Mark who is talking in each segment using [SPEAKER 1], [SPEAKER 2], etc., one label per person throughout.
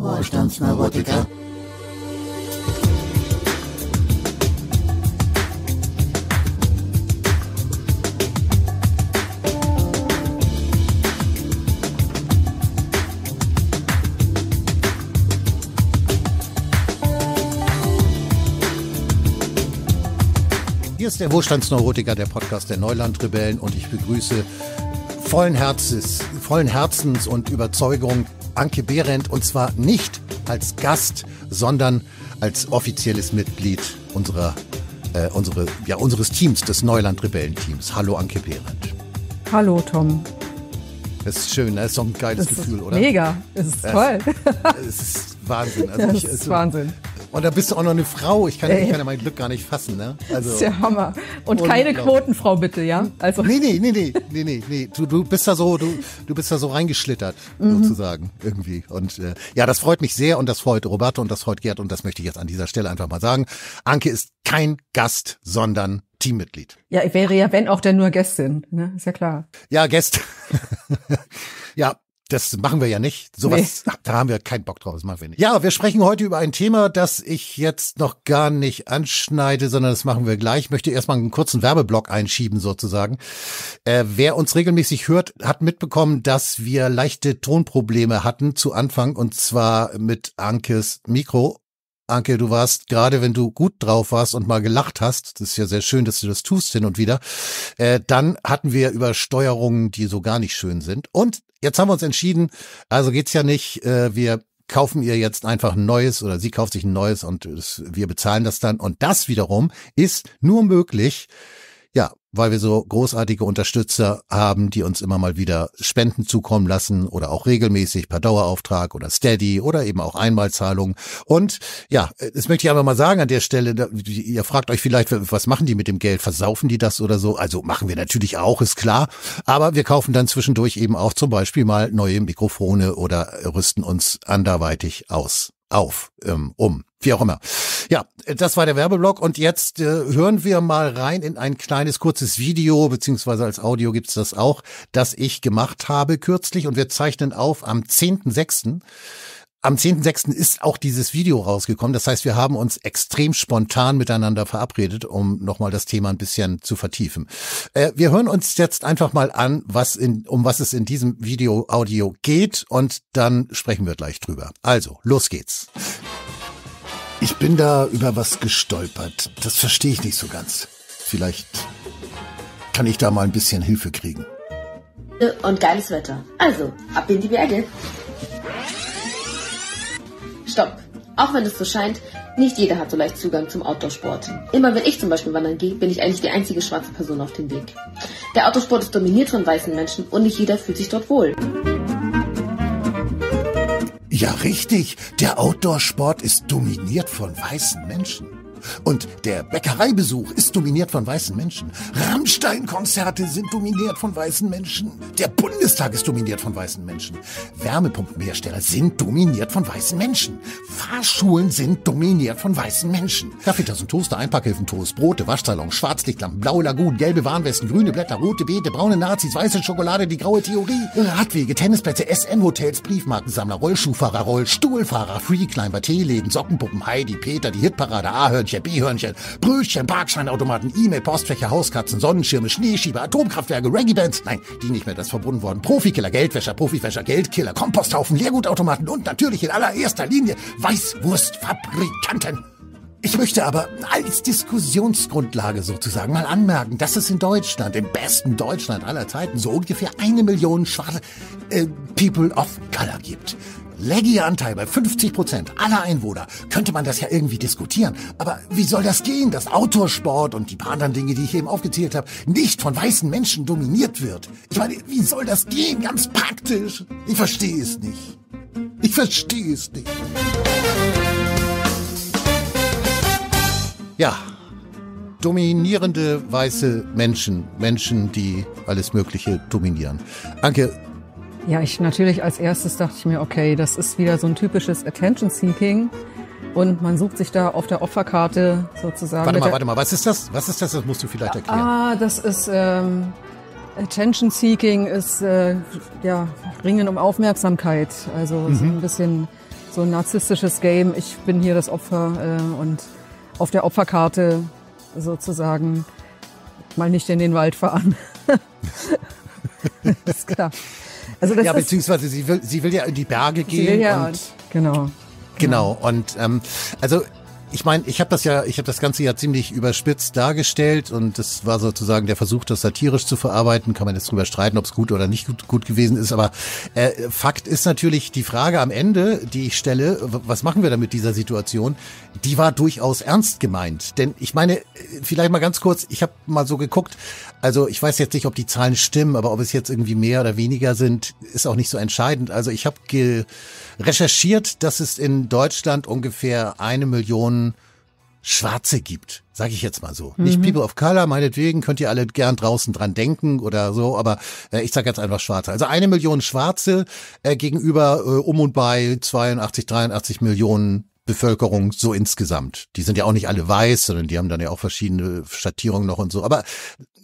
[SPEAKER 1] Ruhestandsneurotiker. Hier ist der Wohlstandsneurotiker, der Podcast der Neulandrebellen und ich begrüße vollen Herzens, vollen Herzens und Überzeugung Anke Behrendt und zwar nicht als Gast, sondern als offizielles Mitglied unserer, äh, unsere, ja, unseres Teams, des neuland rebellenteams Hallo Anke Behrendt. Hallo Tom. Das ist schön, das ne? ist doch ein geiles das Gefühl, oder? Mega, es ist toll. Es, ist Wahnsinn. Also das ich, also, ist Wahnsinn. Und da bist du auch noch eine Frau. Ich kann, ich kann ja mein Glück gar nicht fassen, ne? Also, das ist ja Hammer.
[SPEAKER 2] Und keine Quotenfrau bitte, ja?
[SPEAKER 1] Also. Nee, nee, nee, nee, nee, nee, nee. Du, du bist da so, du, du bist da so reingeschlittert, mhm. sozusagen, irgendwie. Und äh, ja, das freut mich sehr und das freut Roberto und das freut Gerd und das möchte ich jetzt an dieser Stelle einfach mal sagen. Anke ist kein Gast, sondern Teammitglied.
[SPEAKER 2] Ja, ich wäre ja, wenn auch denn nur Gästin, ne? Ist ja klar.
[SPEAKER 1] Ja, Gäst. ja, das machen wir ja nicht. Sowas, nee. da haben wir keinen Bock drauf. Das machen wir nicht. Ja, wir sprechen heute über ein Thema, das ich jetzt noch gar nicht anschneide, sondern das machen wir gleich. Ich möchte erstmal einen kurzen Werbeblock einschieben sozusagen. Äh, wer uns regelmäßig hört, hat mitbekommen, dass wir leichte Tonprobleme hatten zu Anfang und zwar mit Ankes Mikro Anke, du warst gerade, wenn du gut drauf warst und mal gelacht hast, das ist ja sehr schön, dass du das tust hin und wieder, äh, dann hatten wir über Steuerungen, die so gar nicht schön sind. Und jetzt haben wir uns entschieden, also geht's ja nicht, äh, wir kaufen ihr jetzt einfach ein neues oder sie kauft sich ein neues und es, wir bezahlen das dann. Und das wiederum ist nur möglich, ja, weil wir so großartige Unterstützer haben, die uns immer mal wieder Spenden zukommen lassen oder auch regelmäßig per Dauerauftrag oder Steady oder eben auch Einmalzahlungen. Und ja, das möchte ich einfach mal sagen an der Stelle, ihr fragt euch vielleicht, was machen die mit dem Geld? Versaufen die das oder so? Also machen wir natürlich auch, ist klar. Aber wir kaufen dann zwischendurch eben auch zum Beispiel mal neue Mikrofone oder rüsten uns anderweitig aus, auf, ähm, um. Wie auch immer. Ja, das war der Werbeblock und jetzt äh, hören wir mal rein in ein kleines kurzes Video, beziehungsweise als Audio gibt's das auch, das ich gemacht habe kürzlich und wir zeichnen auf am 10.06. Am 10.06. ist auch dieses Video rausgekommen. Das heißt, wir haben uns extrem spontan miteinander verabredet, um nochmal das Thema ein bisschen zu vertiefen. Äh, wir hören uns jetzt einfach mal an, was in, um was es in diesem Video Audio geht und dann sprechen wir gleich drüber. Also, los geht's. Ich bin da über was gestolpert. Das verstehe ich nicht so ganz. Vielleicht kann ich da mal ein bisschen Hilfe kriegen.
[SPEAKER 2] Und geiles Wetter. Also, ab in die Berge. Stopp. Auch wenn es so scheint, nicht jeder hat so leicht Zugang zum Outdoor-Sport. Immer wenn ich zum Beispiel wandern gehe, bin ich eigentlich die einzige schwarze Person auf dem Weg. Der Outdoor-Sport ist dominiert von weißen
[SPEAKER 1] Menschen und nicht jeder fühlt sich dort wohl. Ja, richtig. Der Outdoor-Sport ist dominiert von weißen Menschen. Und der Bäckereibesuch ist dominiert von weißen Menschen. Rammstein-Konzerte sind dominiert von weißen Menschen. Der Bundestag ist dominiert von weißen Menschen. Wärmepumpenhersteller sind dominiert von weißen Menschen. Fahrschulen sind dominiert von weißen Menschen. Kaffeetassen, Toaster, Einpackhilfen, Toast, Brote, Waschsalon, Schwarzlichtlampen, blaue Lagunen, gelbe Warnwesten, grüne Blätter, rote Beete, braune Nazis, weiße Schokolade, die graue Theorie, Radwege, Tennisplätze, SM-Hotels, Briefmarkensammler, Rollschuhfahrer, Rollstuhlfahrer, Freeclimber, Teeläden, Sockenpuppen, Heidi, Peter, die Hitparade, Ahörn, Eichhörnchen, Bihörnchen, Brötchen, Parkscheinautomaten, E-Mail, Postfächer, Hauskatzen, Sonnenschirme, Schneeschieber, Atomkraftwerke, Reggae Bands. Nein, die nicht mehr, das verbunden worden. Profikiller, Geldwäscher, Profifäscher, Geldkiller, Komposthaufen, Leergutautomaten und natürlich in allererster Linie Weißwurstfabrikanten. Ich möchte aber als Diskussionsgrundlage sozusagen mal anmerken, dass es in Deutschland, im besten Deutschland aller Zeiten, so ungefähr eine Million schwarze äh, People of Color gibt leggy Anteil bei 50 aller Einwohner, könnte man das ja irgendwie diskutieren. Aber wie soll das gehen, dass Outdoor-Sport und die paar anderen Dinge, die ich eben aufgezählt habe, nicht von weißen Menschen dominiert wird? Ich meine, wie soll das gehen, ganz praktisch? Ich verstehe es nicht. Ich verstehe es nicht. Ja, dominierende weiße Menschen, Menschen, die alles Mögliche dominieren. Anke,
[SPEAKER 2] ja, ich natürlich als erstes dachte ich mir, okay, das ist wieder so ein typisches Attention Seeking. Und man sucht sich da auf der Opferkarte sozusagen. Warte mal, warte
[SPEAKER 1] mal, was ist das? Was ist das? Das musst du vielleicht ah, erklären.
[SPEAKER 2] Ah, das ist ähm, Attention Seeking ist äh, ja Ringen um Aufmerksamkeit. Also mhm. so ein bisschen so ein narzisstisches Game. Ich bin hier das Opfer äh, und auf der Opferkarte sozusagen mal nicht in den Wald fahren. ist klar. Also das ja,
[SPEAKER 1] beziehungsweise sie will, sie will ja in die Berge gehen. Sie will ja und, und genau, genau. Genau. Und ähm, also ich meine, ich habe das ja, ich habe das Ganze ja ziemlich überspitzt dargestellt und das war sozusagen der Versuch, das satirisch zu verarbeiten. Kann man jetzt drüber streiten, ob es gut oder nicht gut, gut gewesen ist, aber äh, Fakt ist natürlich die Frage am Ende, die ich stelle, was machen wir da mit dieser Situation? Die war durchaus ernst gemeint, denn ich meine, vielleicht mal ganz kurz, ich habe mal so geguckt, also ich weiß jetzt nicht, ob die Zahlen stimmen, aber ob es jetzt irgendwie mehr oder weniger sind, ist auch nicht so entscheidend. Also ich habe ge recherchiert, dass es in Deutschland ungefähr eine Million Schwarze gibt, sage ich jetzt mal so. Mhm. Nicht People of Color, meinetwegen könnt ihr alle gern draußen dran denken oder so, aber äh, ich sage jetzt einfach Schwarze. Also eine Million Schwarze äh, gegenüber äh, um und bei 82, 83 Millionen Bevölkerung so insgesamt. Die sind ja auch nicht alle weiß, sondern die haben dann ja auch verschiedene Schattierungen noch und so. Aber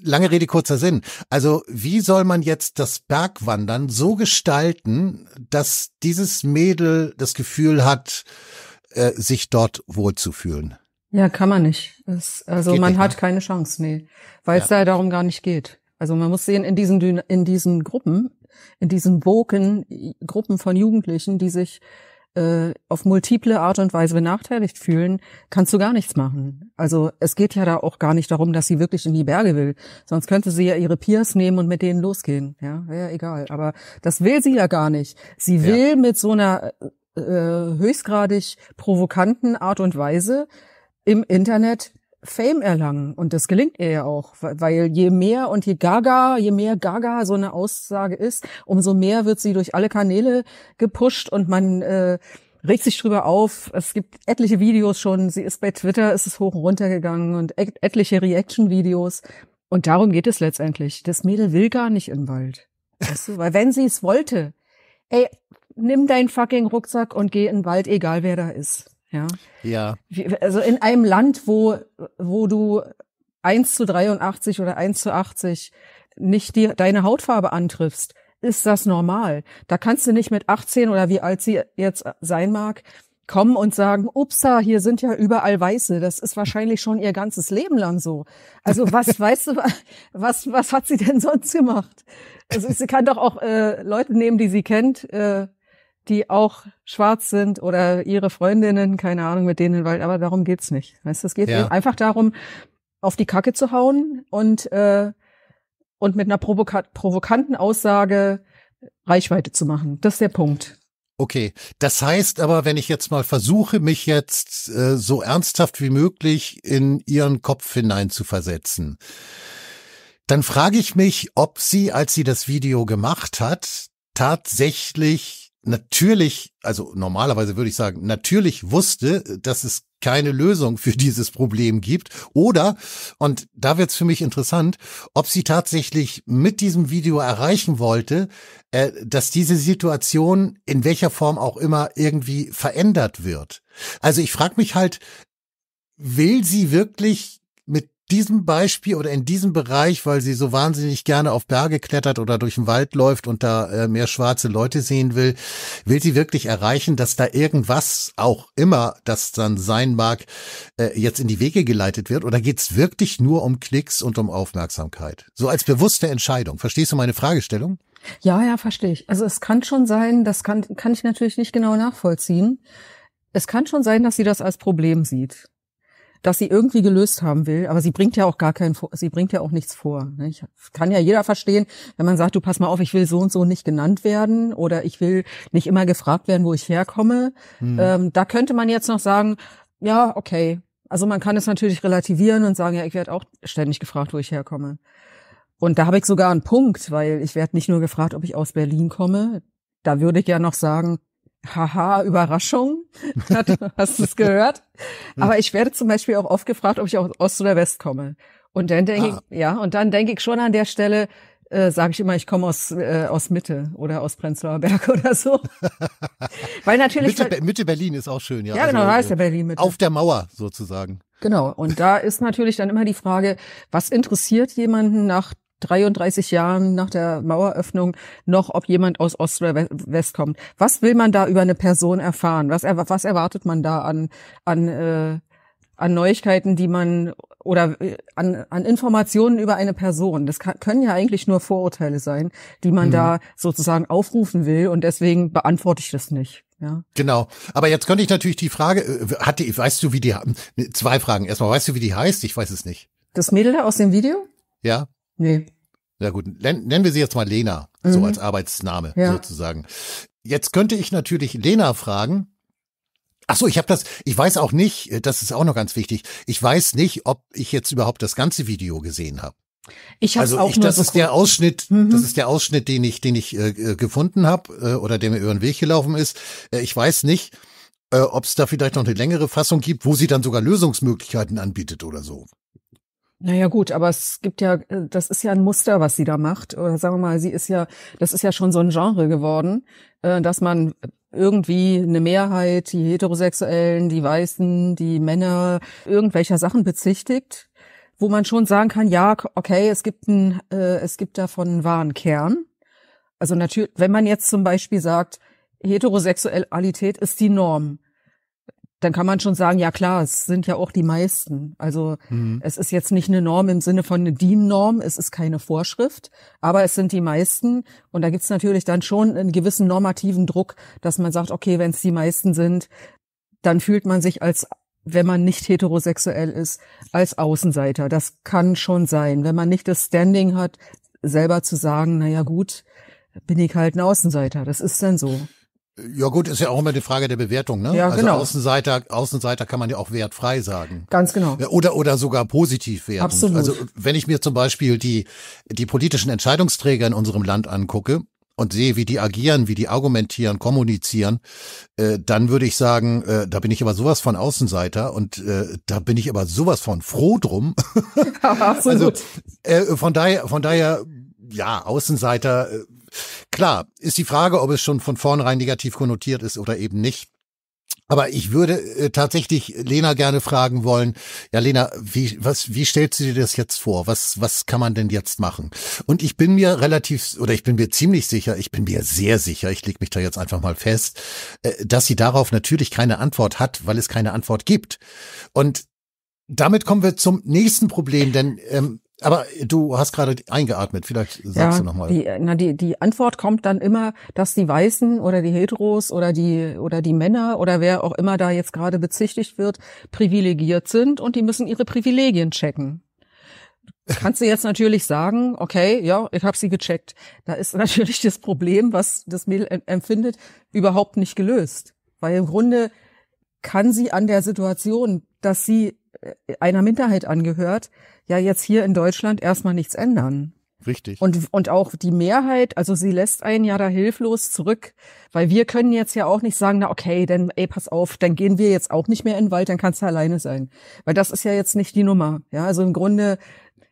[SPEAKER 1] lange Rede, kurzer Sinn. Also wie soll man jetzt das Bergwandern so gestalten, dass dieses Mädel das Gefühl hat, äh, sich dort wohlzufühlen?
[SPEAKER 2] Ja, kann man nicht. Es, also geht man nicht, hat ne? keine Chance, nee. Weil es ja. da darum gar nicht geht. Also man muss sehen, in diesen, in diesen Gruppen, in diesen Bogen, Gruppen von Jugendlichen, die sich äh, auf multiple Art und Weise benachteiligt fühlen, kannst du gar nichts machen. Also es geht ja da auch gar nicht darum, dass sie wirklich in die Berge will. Sonst könnte sie ja ihre Peers nehmen und mit denen losgehen. Ja, ja egal. Aber das will sie ja gar nicht. Sie will ja. mit so einer äh, höchstgradig provokanten Art und Weise im Internet Fame erlangen. Und das gelingt ihr ja auch, weil je mehr und je Gaga, je mehr Gaga so eine Aussage ist, umso mehr wird sie durch alle Kanäle gepusht und man äh, regt sich drüber auf. Es gibt etliche Videos schon. Sie ist bei Twitter, ist es hoch und runter gegangen und etliche Reaction-Videos. Und darum geht es letztendlich. Das Mädel will gar nicht im Wald. Weißt du? Weil wenn sie es wollte, ey, nimm deinen fucking Rucksack und geh in den Wald, egal wer da ist. Ja. ja. Also in einem Land, wo, wo du 1 zu 83 oder 1 zu 80 nicht die, deine Hautfarbe antriffst, ist das normal. Da kannst du nicht mit 18 oder wie alt sie jetzt sein mag, kommen und sagen, upsa, hier sind ja überall Weiße. Das ist wahrscheinlich schon ihr ganzes Leben lang so. Also was, weißt du, was, was hat sie denn sonst gemacht? Also sie kann doch auch äh, Leute nehmen, die sie kennt, äh, die auch schwarz sind oder ihre Freundinnen, keine Ahnung, mit denen, weil aber darum geht's nicht. Weißt es geht ja. einfach darum, auf die Kacke zu hauen und äh, und mit einer provoka provokanten Aussage Reichweite zu machen. Das ist der Punkt.
[SPEAKER 1] Okay, das heißt aber, wenn ich jetzt mal versuche, mich jetzt äh, so ernsthaft wie möglich in Ihren Kopf hineinzuversetzen, dann frage ich mich, ob sie, als sie das Video gemacht hat, tatsächlich natürlich, also normalerweise würde ich sagen, natürlich wusste, dass es keine Lösung für dieses Problem gibt. Oder, und da wird es für mich interessant, ob sie tatsächlich mit diesem Video erreichen wollte, äh, dass diese Situation in welcher Form auch immer irgendwie verändert wird. Also ich frage mich halt, will sie wirklich diesem Beispiel oder in diesem Bereich, weil sie so wahnsinnig gerne auf Berge klettert oder durch den Wald läuft und da äh, mehr schwarze Leute sehen will, will sie wirklich erreichen, dass da irgendwas auch immer, das dann sein mag, äh, jetzt in die Wege geleitet wird? Oder geht's wirklich nur um Klicks und um Aufmerksamkeit? So als bewusste Entscheidung. Verstehst du meine Fragestellung?
[SPEAKER 2] Ja, ja, verstehe ich. Also es kann schon sein, das kann, kann ich natürlich nicht genau nachvollziehen. Es kann schon sein, dass sie das als Problem sieht dass sie irgendwie gelöst haben will, aber sie bringt ja auch gar kein, sie bringt ja auch nichts vor. Ne? Ich kann ja jeder verstehen, wenn man sagt, du pass mal auf, ich will so und so nicht genannt werden oder ich will nicht immer gefragt werden, wo ich herkomme. Mhm. Ähm, da könnte man jetzt noch sagen, ja, okay. Also man kann es natürlich relativieren und sagen, ja, ich werde auch ständig gefragt, wo ich herkomme. Und da habe ich sogar einen Punkt, weil ich werde nicht nur gefragt, ob ich aus Berlin komme. Da würde ich ja noch sagen, Haha, Überraschung. Hast du es gehört? Aber ich werde zum Beispiel auch oft gefragt, ob ich aus Ost oder West komme. Und dann denke ah. ich, ja, und dann denke ich schon an der Stelle, äh, sage ich immer, ich komme aus, äh, aus Mitte oder aus Prenzlauer Berg oder so. Weil natürlich. Mitte, Mitte,
[SPEAKER 1] Berlin ist auch schön, ja. Ja, genau, also, da ist ja Berlin mit. Auf der Mauer sozusagen.
[SPEAKER 2] Genau. Und da ist natürlich dann immer die Frage, was interessiert jemanden nach 33 Jahren nach der Maueröffnung noch, ob jemand aus Ost oder West kommt. Was will man da über eine Person erfahren? Was, er, was erwartet man da an, an, äh, an Neuigkeiten, die man oder äh, an, an Informationen über eine Person. Das kann, können ja eigentlich nur Vorurteile sein, die man mhm. da sozusagen aufrufen will und deswegen beantworte ich das nicht. Ja.
[SPEAKER 1] Genau. Aber jetzt könnte ich natürlich die Frage, äh, hat die, weißt du, wie die, hm, zwei Fragen. Erstmal, weißt du, wie die heißt? Ich weiß es nicht.
[SPEAKER 2] Das Mädel da aus dem Video? Ja. Nee.
[SPEAKER 1] Ja gut, nennen wir sie jetzt mal Lena, mhm. so als Arbeitsname ja. sozusagen. Jetzt könnte ich natürlich Lena fragen. Ach so, ich habe das, ich weiß auch nicht, äh, das ist auch noch ganz wichtig. Ich weiß nicht, ob ich jetzt überhaupt das ganze Video gesehen habe. Ich hab's also auch ich, das ist der Ausschnitt, mhm. das ist der Ausschnitt, den ich, den ich äh, äh gefunden habe äh, oder der mir über den Weg gelaufen ist. Äh, ich weiß nicht, äh, ob es da vielleicht noch eine längere Fassung gibt, wo sie dann sogar Lösungsmöglichkeiten anbietet oder so.
[SPEAKER 2] Naja gut, aber es gibt ja, äh, das ist ja ein Muster, was sie da macht. Oder sagen wir mal, sie ist ja, das ist ja schon so ein Genre geworden, äh, dass man irgendwie eine Mehrheit, die Heterosexuellen, die Weißen, die Männer, irgendwelcher Sachen bezichtigt, wo man schon sagen kann, ja, okay, es gibt ein, äh, es gibt davon einen wahren Kern. Also natürlich, wenn man jetzt zum Beispiel sagt, Heterosexualität ist die Norm, dann kann man schon sagen, ja klar, es sind ja auch die meisten. Also mhm. es ist jetzt nicht eine Norm im Sinne von eine DIN-Norm, es ist keine Vorschrift, aber es sind die meisten. Und da gibt's natürlich dann schon einen gewissen normativen Druck, dass man sagt, okay, wenn es die meisten sind, dann fühlt man sich als wenn man nicht heterosexuell ist, als Außenseiter. Das kann schon sein. Wenn man nicht das Standing hat, selber zu sagen, naja gut, bin ich halt ein Außenseiter. Das ist dann so.
[SPEAKER 1] Ja gut, ist ja auch immer die Frage der Bewertung, ne? Ja, also genau. Außenseiter, Außenseiter kann man ja auch wertfrei sagen.
[SPEAKER 2] Ganz genau. Oder
[SPEAKER 1] oder sogar positiv werten. Absolut. Also wenn ich mir zum Beispiel die die politischen Entscheidungsträger in unserem Land angucke und sehe, wie die agieren, wie die argumentieren, kommunizieren, äh, dann würde ich sagen, äh, da bin ich aber sowas von Außenseiter und äh, da bin ich aber sowas von froh drum. Absolut. also äh, von daher von daher ja, Außenseiter äh, Klar, ist die Frage, ob es schon von vornherein negativ konnotiert ist oder eben nicht. Aber ich würde äh, tatsächlich Lena gerne fragen wollen, ja Lena, wie, was, wie stellst du dir das jetzt vor? Was, was kann man denn jetzt machen? Und ich bin mir relativ, oder ich bin mir ziemlich sicher, ich bin mir sehr sicher, ich lege mich da jetzt einfach mal fest, äh, dass sie darauf natürlich keine Antwort hat, weil es keine Antwort gibt. Und damit kommen wir zum nächsten Problem, denn ähm, aber du hast gerade eingeatmet, vielleicht sagst ja, du nochmal. Die,
[SPEAKER 2] na, die, die Antwort kommt dann immer, dass die Weißen oder die Heteros oder die, oder die Männer oder wer auch immer da jetzt gerade bezichtigt wird, privilegiert sind und die müssen ihre Privilegien checken. Kannst du jetzt natürlich sagen, okay, ja, ich habe sie gecheckt. Da ist natürlich das Problem, was das Mädel empfindet, überhaupt nicht gelöst. Weil im Grunde kann sie an der Situation, dass sie einer Minderheit angehört, ja jetzt hier in Deutschland erstmal nichts ändern.
[SPEAKER 1] Richtig. Und,
[SPEAKER 2] und auch die Mehrheit, also sie lässt einen ja da hilflos zurück, weil wir können jetzt ja auch nicht sagen, na okay, dann ey, pass auf, dann gehen wir jetzt auch nicht mehr in den Wald, dann kannst du alleine sein. Weil das ist ja jetzt nicht die Nummer. Ja, also im Grunde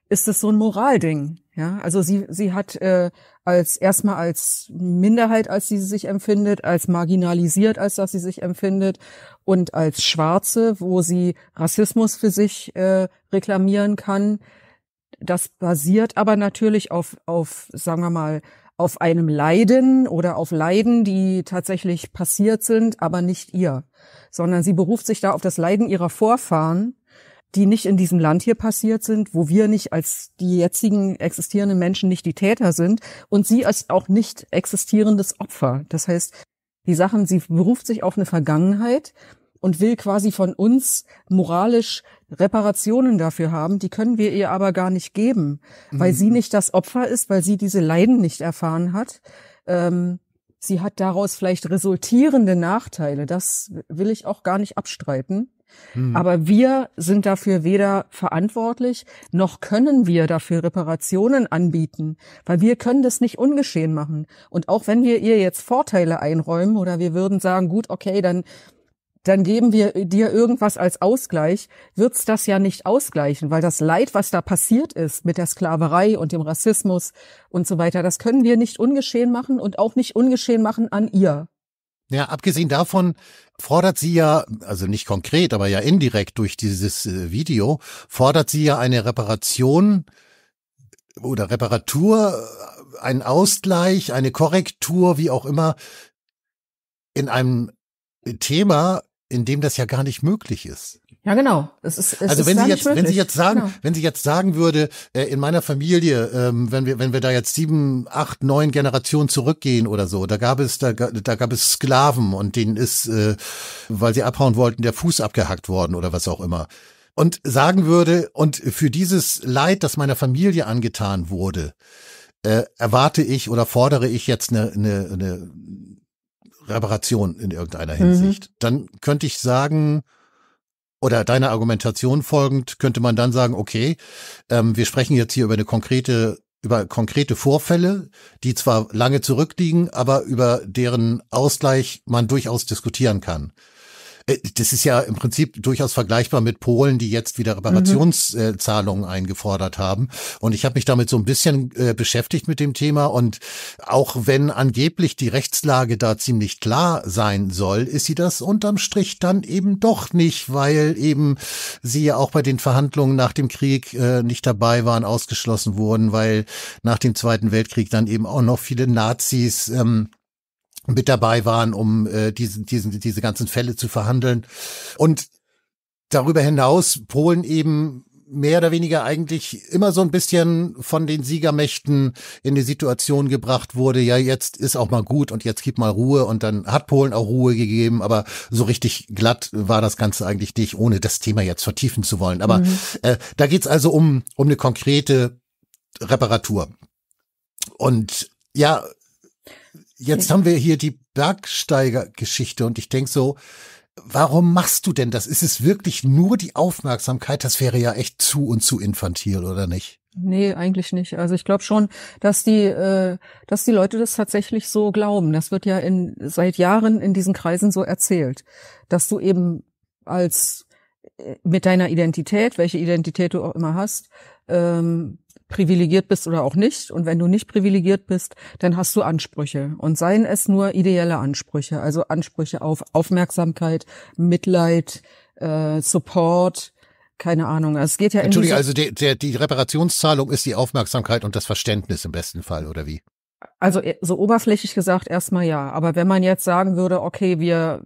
[SPEAKER 2] ist es so ein Moralding. Ja, also sie, sie hat äh, als erstmal als Minderheit, als sie sich empfindet, als marginalisiert, als dass sie sich empfindet und als Schwarze, wo sie Rassismus für sich äh, reklamieren kann. Das basiert aber natürlich auf, auf, sagen wir mal, auf einem Leiden oder auf Leiden, die tatsächlich passiert sind, aber nicht ihr, sondern sie beruft sich da auf das Leiden ihrer Vorfahren die nicht in diesem Land hier passiert sind, wo wir nicht als die jetzigen existierenden Menschen nicht die Täter sind und sie als auch nicht existierendes Opfer. Das heißt, die Sachen, sie beruft sich auf eine Vergangenheit und will quasi von uns moralisch Reparationen dafür haben, die können wir ihr aber gar nicht geben, weil mhm. sie nicht das Opfer ist, weil sie diese Leiden nicht erfahren hat. Ähm, sie hat daraus vielleicht resultierende Nachteile, das will ich auch gar nicht abstreiten. Mhm. Aber wir sind dafür weder verantwortlich, noch können wir dafür Reparationen anbieten, weil wir können das nicht ungeschehen machen. Und auch wenn wir ihr jetzt Vorteile einräumen oder wir würden sagen, gut, okay, dann dann geben wir dir irgendwas als Ausgleich, wird's das ja nicht ausgleichen, weil das Leid, was da passiert ist mit der Sklaverei und dem Rassismus und so weiter, das können wir nicht ungeschehen machen und auch nicht ungeschehen machen an ihr.
[SPEAKER 1] Ja, abgesehen davon fordert sie ja, also nicht konkret, aber ja indirekt durch dieses äh, Video, fordert sie ja eine Reparation oder Reparatur, äh, einen Ausgleich, eine Korrektur, wie auch immer, in einem Thema, in dem das ja gar nicht möglich ist. Ja,
[SPEAKER 2] genau. Es ist, es also ist wenn sie jetzt, wenn sie jetzt sagen, genau.
[SPEAKER 1] wenn sie jetzt sagen würde, äh, in meiner Familie, ähm, wenn wir, wenn wir da jetzt sieben, acht, neun Generationen zurückgehen oder so, da gab es, da, da gab es Sklaven und denen ist, äh, weil sie abhauen wollten, der Fuß abgehackt worden oder was auch immer. Und sagen würde, und für dieses Leid, das meiner Familie angetan wurde, äh, erwarte ich oder fordere ich jetzt eine, eine, eine Reparation in irgendeiner mhm. Hinsicht. Mhm. Dann könnte ich sagen, oder deiner Argumentation folgend könnte man dann sagen, okay, ähm, wir sprechen jetzt hier über eine konkrete über konkrete Vorfälle, die zwar lange zurückliegen, aber über deren Ausgleich man durchaus diskutieren kann. Äh, das ist ja im Prinzip durchaus vergleichbar mit Polen, die jetzt wieder Reparationszahlungen mhm. eingefordert haben. Und ich habe mich damit so ein bisschen äh, beschäftigt mit dem Thema. Und auch wenn angeblich die Rechtslage da ziemlich klar sein soll, ist sie das unterm Strich dann eben doch nicht, weil eben sie ja auch bei den Verhandlungen nach dem Krieg äh, nicht dabei waren, ausgeschlossen wurden, weil nach dem Zweiten Weltkrieg dann eben auch noch viele Nazis ähm, mit dabei waren, um äh, diese, diesen, diese ganzen Fälle zu verhandeln. Und darüber hinaus Polen eben mehr oder weniger eigentlich immer so ein bisschen von den Siegermächten in die Situation gebracht wurde, ja, jetzt ist auch mal gut und jetzt gib mal Ruhe und dann hat Polen auch Ruhe gegeben, aber so richtig glatt war das Ganze eigentlich nicht, ohne das Thema jetzt vertiefen zu wollen. Aber mhm. äh, da geht's also um, um eine konkrete Reparatur. Und ja, jetzt haben wir hier die Bergsteiger-Geschichte und ich denke so, warum machst du denn das? Ist es wirklich nur die Aufmerksamkeit? Das wäre ja echt zu und zu infantil, oder nicht?
[SPEAKER 2] Nee, eigentlich nicht. Also ich glaube schon, dass die, äh, dass die Leute das tatsächlich so glauben. Das wird ja in, seit Jahren in diesen Kreisen so erzählt, dass du eben als äh, mit deiner Identität, welche Identität du auch immer hast, ähm, privilegiert bist oder auch nicht. Und wenn du nicht privilegiert bist, dann hast du Ansprüche. Und seien es nur ideelle Ansprüche, also Ansprüche auf Aufmerksamkeit, Mitleid, äh, Support, keine Ahnung. Also es geht ja Entschuldigung, also
[SPEAKER 1] die, die, die Reparationszahlung ist die Aufmerksamkeit und das Verständnis im besten Fall, oder wie?
[SPEAKER 2] Also äh, so oberflächlich gesagt erstmal ja. Aber wenn man jetzt sagen würde, okay, wir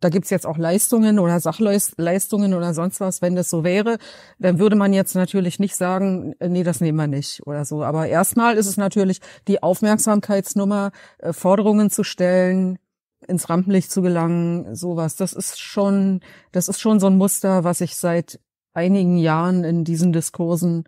[SPEAKER 2] da gibt's jetzt auch Leistungen oder Sachleistungen oder sonst was, wenn das so wäre, dann würde man jetzt natürlich nicht sagen, äh, nee, das nehmen wir nicht oder so. Aber erstmal ist es natürlich die Aufmerksamkeitsnummer, äh, Forderungen zu stellen, ins Rampenlicht zu gelangen, sowas. Das ist schon, das ist schon so ein Muster, was ich seit einigen Jahren in diesen Diskursen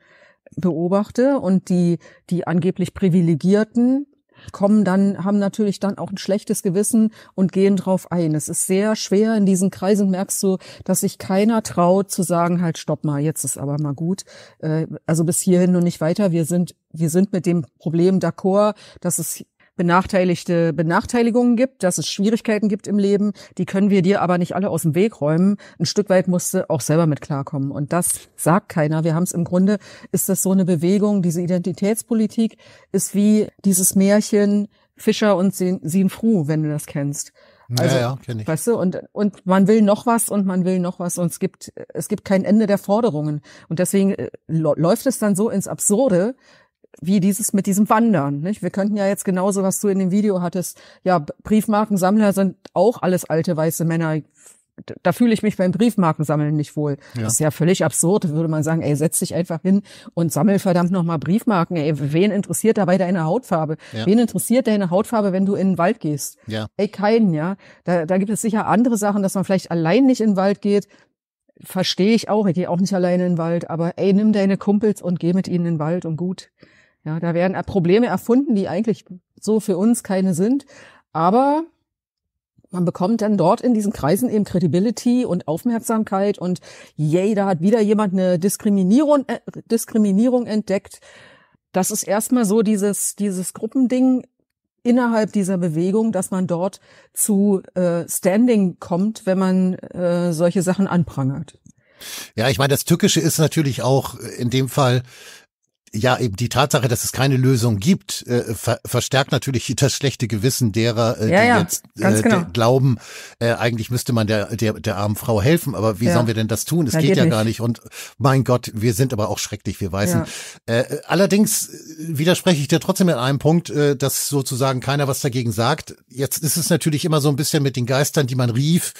[SPEAKER 2] beobachte und die, die angeblich Privilegierten kommen dann, haben natürlich dann auch ein schlechtes Gewissen und gehen drauf ein. Es ist sehr schwer in diesen Kreisen, merkst du, dass sich keiner traut zu sagen, halt, stopp mal, jetzt ist aber mal gut. Äh, also bis hierhin und nicht weiter. Wir sind, wir sind mit dem Problem d'accord, dass es benachteiligte Benachteiligungen gibt, dass es Schwierigkeiten gibt im Leben, die können wir dir aber nicht alle aus dem Weg räumen. Ein Stück weit musst du auch selber mit klarkommen. Und das sagt keiner. Wir haben es im Grunde, ist das so eine Bewegung, diese Identitätspolitik ist wie dieses Märchen Fischer und Sinfru, wenn du das kennst.
[SPEAKER 1] Also, ja, ja, kenn ich.
[SPEAKER 2] Weißt du, und, und man will noch was und man will noch was und es gibt, es gibt kein Ende der Forderungen. Und deswegen äh, läuft es dann so ins Absurde, wie dieses mit diesem Wandern. Nicht? Wir könnten ja jetzt genauso, was du in dem Video hattest, ja, Briefmarkensammler sind auch alles alte weiße Männer. Da fühle ich mich beim Briefmarkensammeln nicht wohl. Ja. Das ist ja völlig absurd. würde man sagen, ey, setz dich einfach hin und sammel verdammt nochmal Briefmarken. Ey, wen interessiert dabei deine Hautfarbe? Ja. Wen interessiert deine Hautfarbe, wenn du in den Wald gehst? Ja. Ey, keinen, ja. Da, da gibt es sicher andere Sachen, dass man vielleicht allein nicht in den Wald geht, verstehe ich auch. Ich gehe auch nicht alleine in den Wald, aber ey, nimm deine Kumpels und geh mit ihnen in den Wald und gut. Ja, da werden Probleme erfunden, die eigentlich so für uns keine sind. Aber man bekommt dann dort in diesen Kreisen eben Credibility und Aufmerksamkeit und yay, da hat wieder jemand eine Diskriminierung, äh, Diskriminierung entdeckt. Das ist erstmal so dieses, dieses Gruppending innerhalb dieser Bewegung, dass man dort zu äh, Standing kommt, wenn man äh, solche Sachen anprangert.
[SPEAKER 1] Ja, ich meine, das Tückische ist natürlich auch äh, in dem Fall, ja, eben die Tatsache, dass es keine Lösung gibt, äh, ver verstärkt natürlich das schlechte Gewissen derer, äh, ja, die ja, jetzt äh, genau. glauben, äh, eigentlich müsste man der, der, der armen Frau helfen, aber wie ja. sollen wir denn das tun? Es geht, geht, ja nicht. gar nicht. Und mein Gott, wir sind aber auch schrecklich, wir Weißen. Äh, allerdings äh, widerspreche ich dir trotzdem in einem Punkt, äh, dass sozusagen keiner was dagegen sagt. Jetzt ist es natürlich immer so ein bisschen mit den Geistern, die man rief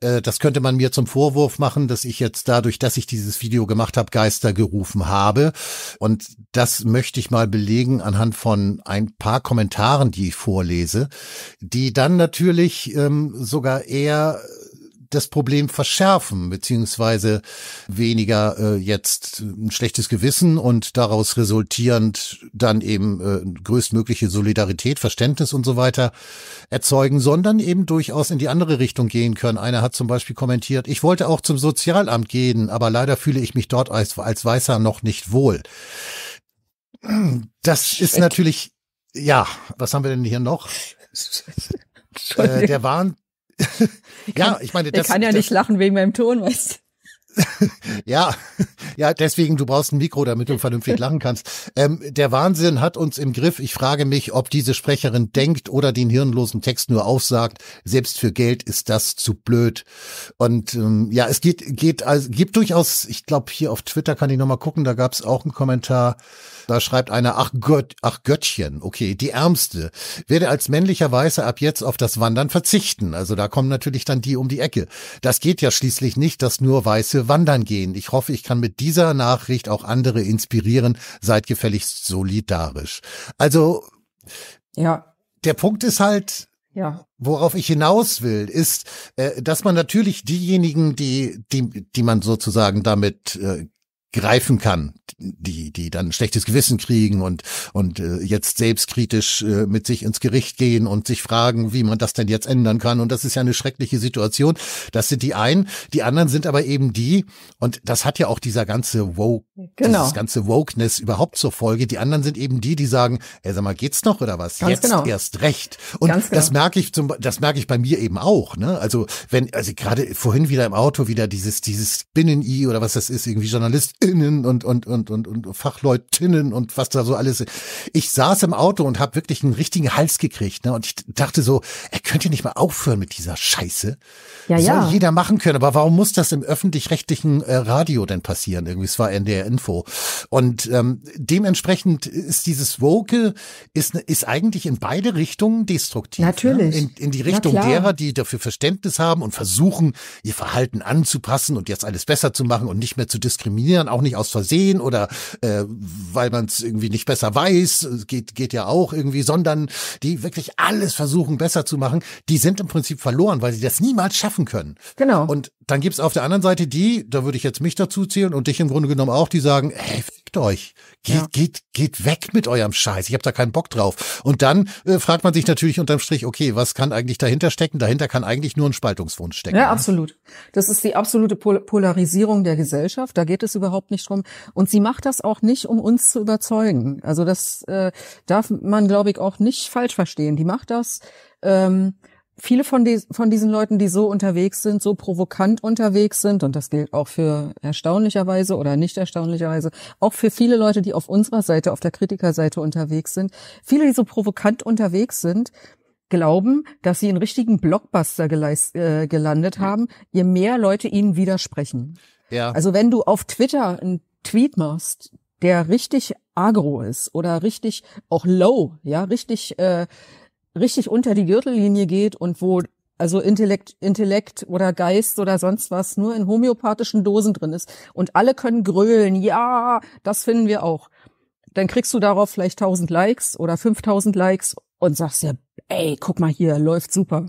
[SPEAKER 1] äh, das könnte man mir zum Vorwurf machen, dass ich jetzt dadurch, dass ich dieses Video gemacht habe, Geister gerufen habe. Und das möchte ich mal belegen anhand von ein paar Kommentaren, die ich vorlese, die dann natürlich ähm, sogar eher das Problem verschärfen, beziehungsweise weniger äh, jetzt ein schlechtes Gewissen und daraus resultierend dann eben äh, größtmögliche Solidarität, Verständnis und so weiter erzeugen, sondern eben durchaus in die andere Richtung gehen können. Einer hat zum Beispiel kommentiert, ich wollte auch zum Sozialamt gehen, aber leider fühle ich mich dort als, als Weißer noch nicht wohl. Das ist natürlich, ja, was haben wir denn hier noch? äh, der Wahn, ja, ich meine, das, der das, kann ja das, nicht
[SPEAKER 2] lachen wegen meinem Ton, weißt du
[SPEAKER 1] ja, ja, deswegen, du brauchst ein Mikro, damit du vernünftig lachen kannst. Ähm, der Wahnsinn hat uns im Griff. Ich frage mich, ob diese Sprecherin denkt oder den hirnlosen Text nur aufsagt. Selbst für Geld ist das zu blöd. Und ähm, ja, es geht, geht, also gibt durchaus, ich glaube, hier auf Twitter kann ich nochmal gucken, da gab es auch einen Kommentar. Da schreibt einer, ach Gott, ach Göttchen, okay, die Ärmste. Werde als männlicher Weißer ab jetzt auf das Wandern verzichten. Also da kommen natürlich dann die um die Ecke. Das geht ja schließlich nicht, dass nur Weiße Leute wandern gehen. Ich hoffe, ich kann mit dieser Nachricht auch andere inspirieren. Seid gefälligst solidarisch. Also, ja. Der Punkt ist halt, ja. Worauf ich hinaus will, ist, äh, dass man natürlich diejenigen, die, die, die man sozusagen damit äh, greifen kann, die die dann schlechtes Gewissen kriegen und und äh, jetzt selbstkritisch äh, mit sich ins Gericht gehen und sich fragen, wie man das denn jetzt ändern kann und das ist ja eine schreckliche Situation. Das sind die einen, die anderen sind aber eben die und das hat ja auch dieser ganze woke genau. das ganze wokeness überhaupt zur Folge. Die anderen sind eben die, die sagen, ey, sag mal, geht's noch oder was? Ganz jetzt genau. erst recht. Und genau. das merke ich zum das merke ich bei mir eben auch, ne? Also, wenn also gerade vorhin wieder im Auto wieder dieses dieses Binnen-I oder was das ist, irgendwie Journalist Innen und, und, und, und, und Fachleutinnen und was da so alles. Ich saß im Auto und habe wirklich einen richtigen Hals gekriegt. Ne? Und ich dachte so, er könnte nicht mal aufhören mit dieser Scheiße. Ja, Soll ja. jeder machen können. Aber warum muss das im öffentlich-rechtlichen äh, Radio denn passieren? Irgendwie, es war NDR Info. Und ähm, dementsprechend ist dieses Woke ist, ist eigentlich in beide Richtungen destruktiv. Ne? Natürlich. Ne? In, in die Richtung derer, die dafür Verständnis haben und versuchen, ihr Verhalten anzupassen und jetzt alles besser zu machen und nicht mehr zu diskriminieren auch nicht aus Versehen oder äh, weil man es irgendwie nicht besser weiß, geht, geht ja auch irgendwie, sondern die wirklich alles versuchen besser zu machen, die sind im Prinzip verloren, weil sie das niemals schaffen können. Genau. Und dann gibt's auf der anderen Seite die, da würde ich jetzt mich dazu zählen und dich im Grunde genommen auch, die sagen, hey, fickt euch, geht, ja. geht, geht weg mit eurem Scheiß, ich habe da keinen Bock drauf. Und dann äh, fragt man sich natürlich unterm Strich, okay, was kann eigentlich dahinter stecken? Dahinter kann eigentlich nur ein Spaltungswunsch stecken. Ja, ne?
[SPEAKER 2] absolut. Das ist die absolute Pol Polarisierung der Gesellschaft, da geht es überhaupt nicht drum. Und sie macht das auch nicht, um uns zu überzeugen. Also das äh, darf man, glaube ich, auch nicht falsch verstehen. Die macht das. Ähm, viele von, die, von diesen Leuten, die so unterwegs sind, so provokant unterwegs sind, und das gilt auch für erstaunlicherweise oder nicht erstaunlicherweise, auch für viele Leute, die auf unserer Seite, auf der Kritikerseite unterwegs sind, viele, die so provokant unterwegs sind, glauben, dass sie einen richtigen Blockbuster geleist, äh, gelandet ja. haben, je mehr Leute ihnen widersprechen. Ja. Also wenn du auf Twitter einen Tweet machst, der richtig agro ist oder richtig auch low, ja, richtig äh, richtig unter die Gürtellinie geht und wo also Intellekt, Intellekt oder Geist oder sonst was nur in homöopathischen Dosen drin ist und alle können grölen, ja, das finden wir auch. Dann kriegst du darauf vielleicht 1000 Likes oder 5000 Likes und sagst ja, ey, guck mal hier, läuft super.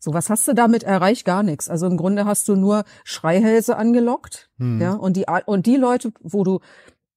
[SPEAKER 2] So, was hast du damit erreicht? Gar nichts. Also im Grunde hast du nur Schreihälse angelockt, hm. ja, und die, und die Leute, wo du,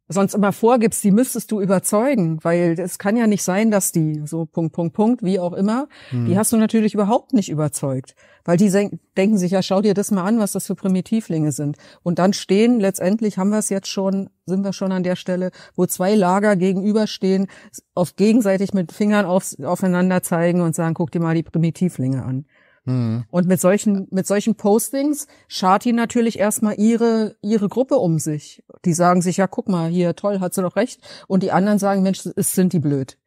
[SPEAKER 2] sonst immer vorgibst, die müsstest du überzeugen, weil es kann ja nicht sein, dass die so Punkt, Punkt, Punkt, wie auch immer, hm. die hast du natürlich überhaupt nicht überzeugt, weil die denken sich ja, schau dir das mal an, was das für Primitivlinge sind. Und dann stehen, letztendlich haben wir es jetzt schon, sind wir schon an der Stelle, wo zwei Lager gegenüberstehen, auf gegenseitig mit Fingern auf, aufeinander zeigen und sagen, guck dir mal die Primitivlinge an. Mhm. Und mit solchen, mit solchen Postings schart die natürlich erstmal ihre, ihre Gruppe um sich. Die sagen sich, ja, guck mal, hier, toll, hat sie doch recht. Und die anderen sagen, Mensch, es sind die blöd.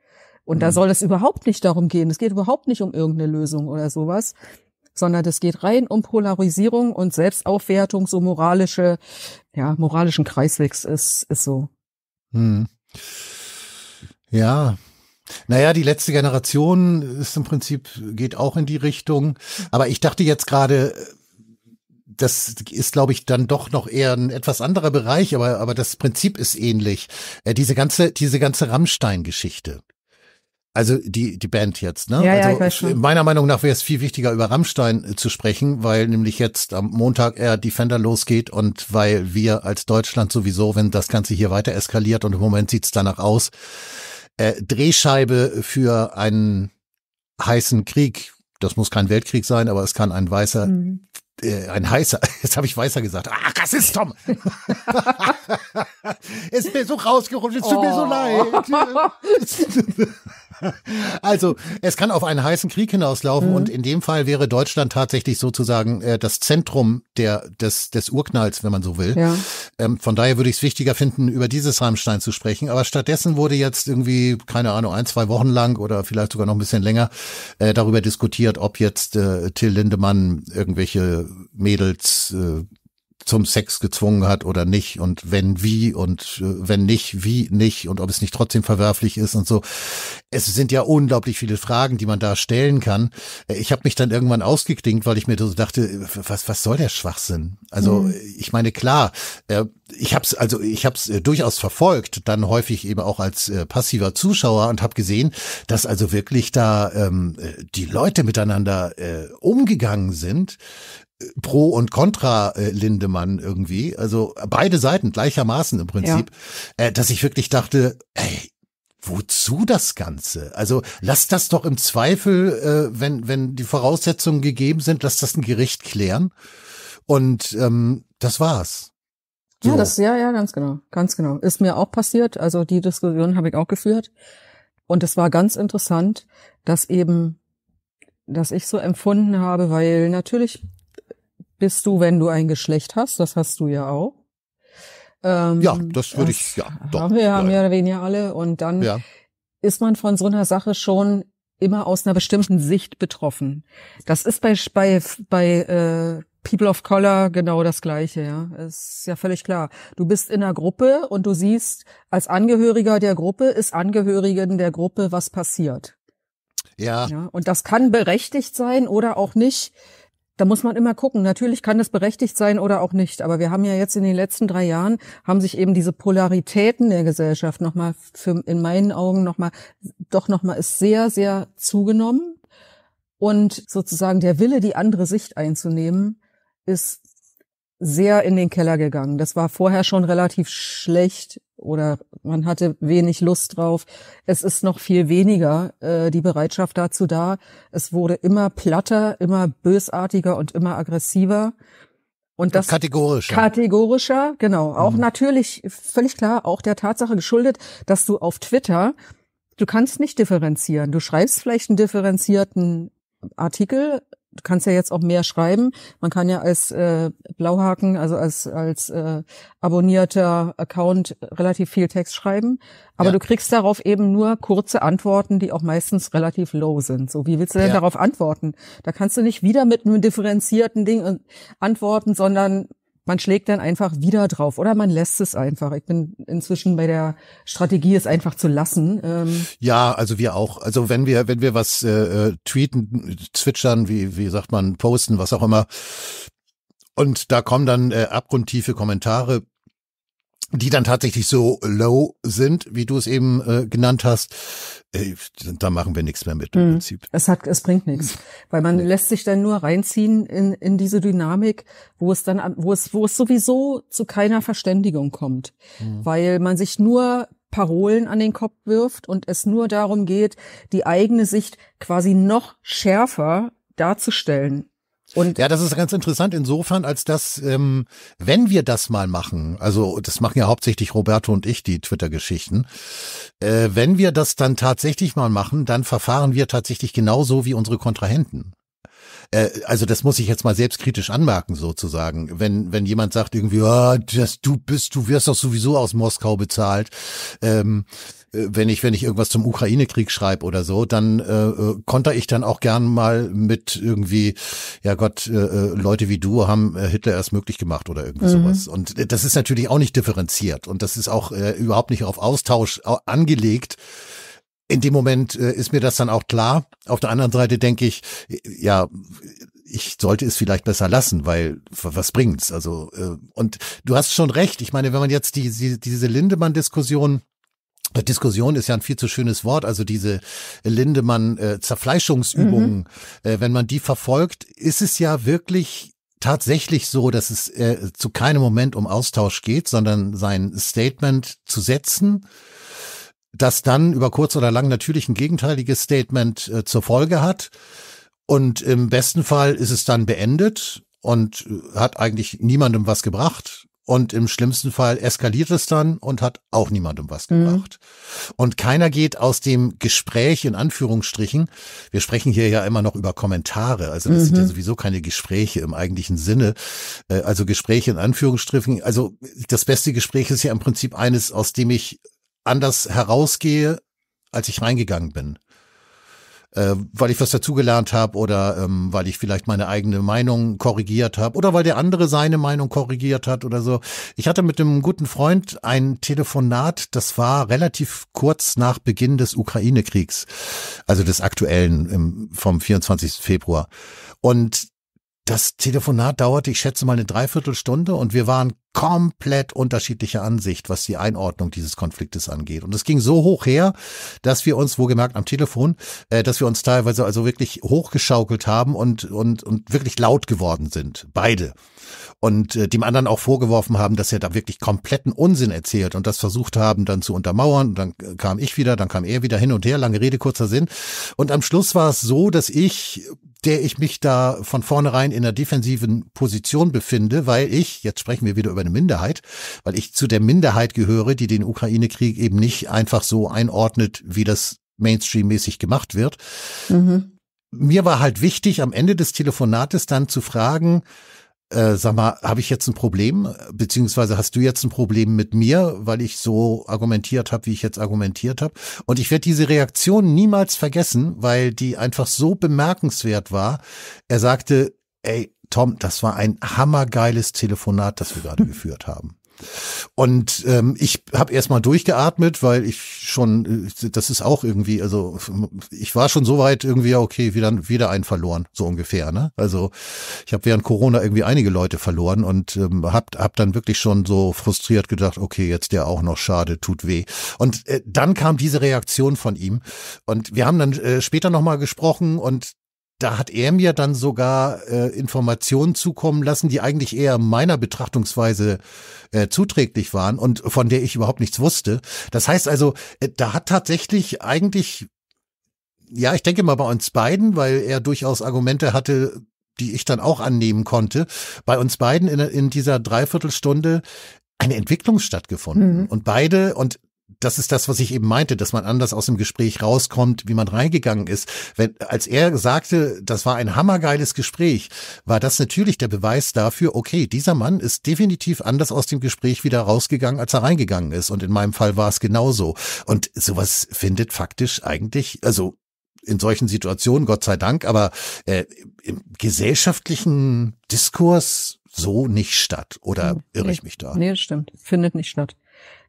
[SPEAKER 2] Und mhm. da soll es überhaupt nicht darum gehen. Es geht überhaupt nicht um irgendeine Lösung oder sowas, sondern es geht rein um Polarisierung und Selbstaufwertung, so moralische, ja, moralischen Kreiswegs ist, ist so.
[SPEAKER 1] Hm. Ja, naja, die letzte Generation ist im Prinzip, geht auch in die Richtung. Aber ich dachte jetzt gerade, das ist, glaube ich, dann doch noch eher ein etwas anderer Bereich, aber, aber das Prinzip ist ähnlich. Äh, diese ganze, diese ganze Rammstein-Geschichte. Also die, die Band jetzt, ne? Ja, also ja, ich weiß schon. meiner Meinung nach wäre es viel wichtiger, über Rammstein äh, zu sprechen, weil nämlich jetzt am Montag eher Defender losgeht und weil wir als Deutschland sowieso, wenn das Ganze hier weiter eskaliert und im Moment sieht es danach aus, äh, Drehscheibe für einen heißen Krieg. Das muss kein Weltkrieg sein, aber es kann ein weißer, mhm. äh, ein heißer, jetzt habe ich weißer gesagt. Ach, Rassist, Tom! ist mir so rausgerutscht, es tut oh. mir so oh. leid. also, es kann auf einen heißen Krieg hinauslaufen mhm. und in dem Fall wäre Deutschland tatsächlich sozusagen äh, das Zentrum der, des, des Urknalls, wenn man so will. Ja. Ähm, von daher würde ich es wichtiger finden, über dieses Rammstein zu sprechen. Aber stattdessen wurde jetzt irgendwie, keine Ahnung, ein, zwei Wochen lang oder vielleicht sogar noch ein bisschen länger äh, darüber diskutiert, ob jetzt äh, Till Lindemann irgendwelche Mädels äh, zum Sex gezwungen hat oder nicht und wenn wie und äh, wenn nicht, wie nicht und ob es nicht trotzdem verwerflich ist und so. Es sind ja unglaublich viele Fragen, die man da stellen kann. Äh, ich habe mich dann irgendwann ausgeklingt, weil ich mir so dachte, äh, was, was soll der Schwachsinn? Also mhm. ich meine, klar, ich habe es also ich habe es durchaus verfolgt, dann häufig eben auch als passiver Zuschauer und habe gesehen, dass also wirklich da ähm, die Leute miteinander äh, umgegangen sind, Pro und Contra äh, Lindemann irgendwie, also beide Seiten gleichermaßen im Prinzip, ja. äh, dass ich wirklich dachte, ey, wozu das Ganze? Also lass das doch im Zweifel, äh, wenn, wenn die Voraussetzungen gegeben sind, lass das ein Gericht klären. Und ähm, das war's. So. Ja, das,
[SPEAKER 2] ja, ja, ganz genau, ganz genau. Ist mir auch passiert. Also die Diskussion habe ich auch geführt. Und es war ganz interessant, dass eben, dass ich so empfunden habe, weil natürlich bist du, wenn du ein Geschlecht hast. Das hast du ja auch. Ähm, ja, das würde ich, ja, doch. Haben wir ja mehr oder weniger alle. Und dann ja. ist man von so einer Sache schon immer aus einer bestimmten Sicht betroffen. Das ist bei, bei, bei äh, People of Color genau das Gleiche, ja. Ist ja völlig klar. Du bist in einer Gruppe und du siehst, als Angehöriger der Gruppe ist Angehörigen der Gruppe was passiert. Ja. ja und das kann berechtigt sein oder auch nicht. Da muss man immer gucken. Natürlich kann das berechtigt sein oder auch nicht. Aber wir haben ja jetzt in den letzten drei Jahren haben sich eben diese Polaritäten der Gesellschaft nochmal für, in meinen Augen nochmal, doch nochmal ist sehr, sehr zugenommen. Und sozusagen der Wille, die andere Sicht einzunehmen, ist sehr in den Keller gegangen. Das war vorher schon relativ schlecht oder man hatte wenig Lust drauf. Es ist noch viel weniger äh, die Bereitschaft dazu da. Es wurde immer platter, immer bösartiger und immer aggressiver. Und das kategorischer. Kategorischer, genau. Auch mhm. natürlich völlig klar auch der Tatsache geschuldet, dass du auf Twitter du kannst nicht differenzieren. Du schreibst vielleicht einen differenzierten Artikel du kannst ja jetzt auch mehr schreiben. Man kann ja als äh, Blauhaken, also als, als äh, abonnierter Account relativ viel Text schreiben. Aber ja. du kriegst darauf eben nur kurze Antworten, die auch meistens relativ low sind. So, wie willst du denn ja. darauf antworten? Da kannst du nicht wieder mit einem differenzierten Ding äh, antworten, sondern man schlägt dann einfach wieder drauf oder man lässt es einfach. Ich bin inzwischen bei der Strategie, es einfach zu lassen. Ähm
[SPEAKER 1] ja, also wir auch. Also wenn wir, wenn wir was äh, äh tweeten, zwitschern, wie, wie sagt man, posten, was auch immer, und da kommen dann äh, abgrundtiefe Kommentare, die dann tatsächlich so low sind, wie du es eben äh, genannt hast, äh, da machen wir nichts mehr mit im
[SPEAKER 2] mhm. Prinzip. Es hat, es bringt nichts, weil man lässt sich dann nur reinziehen in, in diese Dynamik, wo es dann, wo es, wo es sowieso zu keiner Verständigung kommt, mhm. weil man sich nur Parolen an den Kopf wirft und es nur darum geht, die eigene Sicht quasi noch schärfer darzustellen
[SPEAKER 1] und ja, das ist ganz interessant insofern, als dass, ähm, wenn wir das mal machen, also das machen ja hauptsächlich Roberto und ich, die Twitter-Geschichten, äh, wenn wir das dann tatsächlich mal machen, dann verfahren wir tatsächlich genauso wie unsere Kontrahenten. Äh, also das muss ich jetzt mal selbstkritisch anmerken sozusagen. Wenn, wenn jemand sagt irgendwie, oh, ah, dass du bist, du wirst doch sowieso aus Moskau bezahlt. Ähm, äh, wenn ich wenn ich irgendwas zum Ukraine-Krieg schreibe oder so, dann äh, äh, konter ich dann auch gern mal mit irgendwie, ja Gott, äh, Leute wie du haben Hitler erst möglich gemacht oder irgendwie mhm. sowas. Und das ist natürlich auch nicht differenziert und das ist auch äh, überhaupt nicht auf Austausch angelegt in dem Moment äh, ist mir das dann auch klar. Auf der anderen Seite denke ich, ja, ich sollte es vielleicht besser lassen, weil was bringt's? Also äh, und du hast schon recht. Ich meine, wenn man jetzt die, die diese Lindemann-Diskussion Diskussion ist ja ein viel zu schönes Wort. Also diese Lindemann-Zerfleischungsübungen, äh, mhm. wenn man die verfolgt, ist es ja wirklich tatsächlich so, dass es zu keinem Moment um Austausch geht, sondern sein Statement zu setzen das dann über kurz oder lang natürlich ein gegenteiliges Statement äh, zur Folge hat. Und im besten Fall ist es dann beendet und äh, hat eigentlich niemandem was gebracht. Und im schlimmsten Fall eskaliert es dann und hat auch niemandem was mhm. gebracht. Mhm. Und keiner geht aus dem Gespräch in Anführungsstrichen. Wir sprechen hier ja immer noch über Kommentare. Also das mhm. sind ja mhm. sowieso keine Gespräche im eigentlichen Sinne. Äh, also Gespräche in Anführungsstrichen. Also das beste Gespräch ist ja im Prinzip eines, aus dem ich anders herausgehe, als ich reingegangen bin. Äh, weil ich was dazugelernt habe oder ähm, weil ich vielleicht meine eigene Meinung korrigiert habe oder weil der andere seine Meinung korrigiert hat oder so. Ich hatte mit einem guten Freund ein Telefonat, das war relativ kurz nach Beginn des Ukraine-Kriegs, also des aktuellen im, vom 24. Februar. Und das Telefonat dauerte, ich schätze mal, eine Dreiviertelstunde und wir waren komplett unterschiedlicher Ansicht, was die Einordnung dieses Konfliktes angeht. Und es ging so hoch her, dass wir uns, wohlgemerkt am Telefon, äh, dass wir uns teilweise also wirklich hochgeschaukelt haben und, und, und wirklich laut geworden sind. Beide und äh, dem anderen auch vorgeworfen haben, dass er da wirklich kompletten Unsinn erzählt und das versucht haben dann zu untermauern. Und dann äh, kam ich wieder, dann kam er wieder hin und her, lange Rede, kurzer Sinn. Und am Schluss war es so, dass ich der ich mich da von vornherein in einer defensiven Position befinde, weil ich, jetzt sprechen wir wieder über eine Minderheit, weil ich zu der Minderheit gehöre, die den Ukraine-Krieg eben nicht einfach so einordnet, wie das Mainstream-mäßig gemacht wird. Mhm. Mir war halt wichtig, am Ende des Telefonates dann zu fragen, äh, sag mal, habe ich jetzt ein Problem, beziehungsweise hast du jetzt ein Problem mit mir, weil ich so argumentiert habe, wie ich jetzt argumentiert habe. Und ich werde diese Reaktion niemals vergessen, weil die einfach so bemerkenswert war. Er sagte, ey, Tom, das war ein hammergeiles Telefonat, das wir gerade geführt haben. Und ähm, ich habe erstmal durchgeatmet, weil ich schon, äh, das ist auch irgendwie, also ich war schon so weit irgendwie, okay, wieder, wieder einen verloren, so ungefähr. Ne? Also ich habe während Corona irgendwie einige Leute verloren und ähm, hab, hab dann wirklich schon so frustriert gedacht, okay, jetzt der auch noch schade, tut weh. Und äh, dann kam diese Reaktion von ihm. Und wir haben dann äh, später nochmal gesprochen und da hat er mir dann sogar äh, Informationen zukommen lassen, die eigentlich eher meiner Betrachtungsweise äh, zuträglich waren und von der ich überhaupt nichts wusste. Das heißt also, äh, da hat tatsächlich eigentlich, ja, ich denke mal bei uns beiden, weil er durchaus Argumente hatte, die ich dann auch annehmen konnte, bei uns beiden in, in dieser Dreiviertelstunde eine Entwicklung stattgefunden. Mhm. Und beide, und das ist das, was ich eben meinte, dass man anders aus dem Gespräch rauskommt, wie man reingegangen ist. Wenn, als er sagte, das war ein hammergeiles Gespräch, war das natürlich der Beweis dafür, okay, dieser Mann ist definitiv anders aus dem Gespräch wieder rausgegangen, als er reingegangen ist. Und in meinem Fall war es genauso. Und sowas findet faktisch eigentlich, also in solchen Situationen, Gott sei Dank, aber äh, im gesellschaftlichen Diskurs so nicht statt. Oder hm, irre nee, ich mich da? Nee,
[SPEAKER 2] stimmt. Findet nicht statt.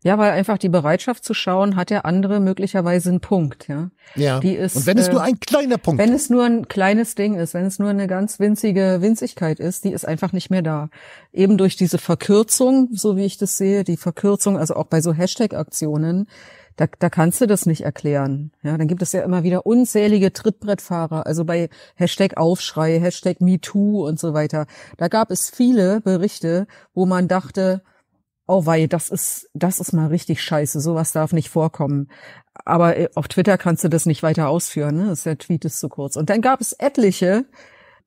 [SPEAKER 2] Ja, weil einfach die Bereitschaft zu schauen, hat der andere möglicherweise einen Punkt, ja.
[SPEAKER 1] Ja. Die ist, und wenn es äh, nur ein
[SPEAKER 2] kleiner Punkt Wenn es nur ein kleines Ding ist, wenn es nur eine ganz winzige Winzigkeit ist, die ist einfach nicht mehr da. Eben durch diese Verkürzung, so wie ich das sehe, die Verkürzung, also auch bei so Hashtag-Aktionen, da, da kannst du das nicht erklären. Ja, dann gibt es ja immer wieder unzählige Trittbrettfahrer, also bei Hashtag Aufschrei, Hashtag MeToo und so weiter. Da gab es viele Berichte, wo man dachte, oh wei, das ist, das ist mal richtig scheiße, sowas darf nicht vorkommen. Aber äh, auf Twitter kannst du das nicht weiter ausführen, ne? Der Tweet ist zu kurz. Und dann gab es etliche,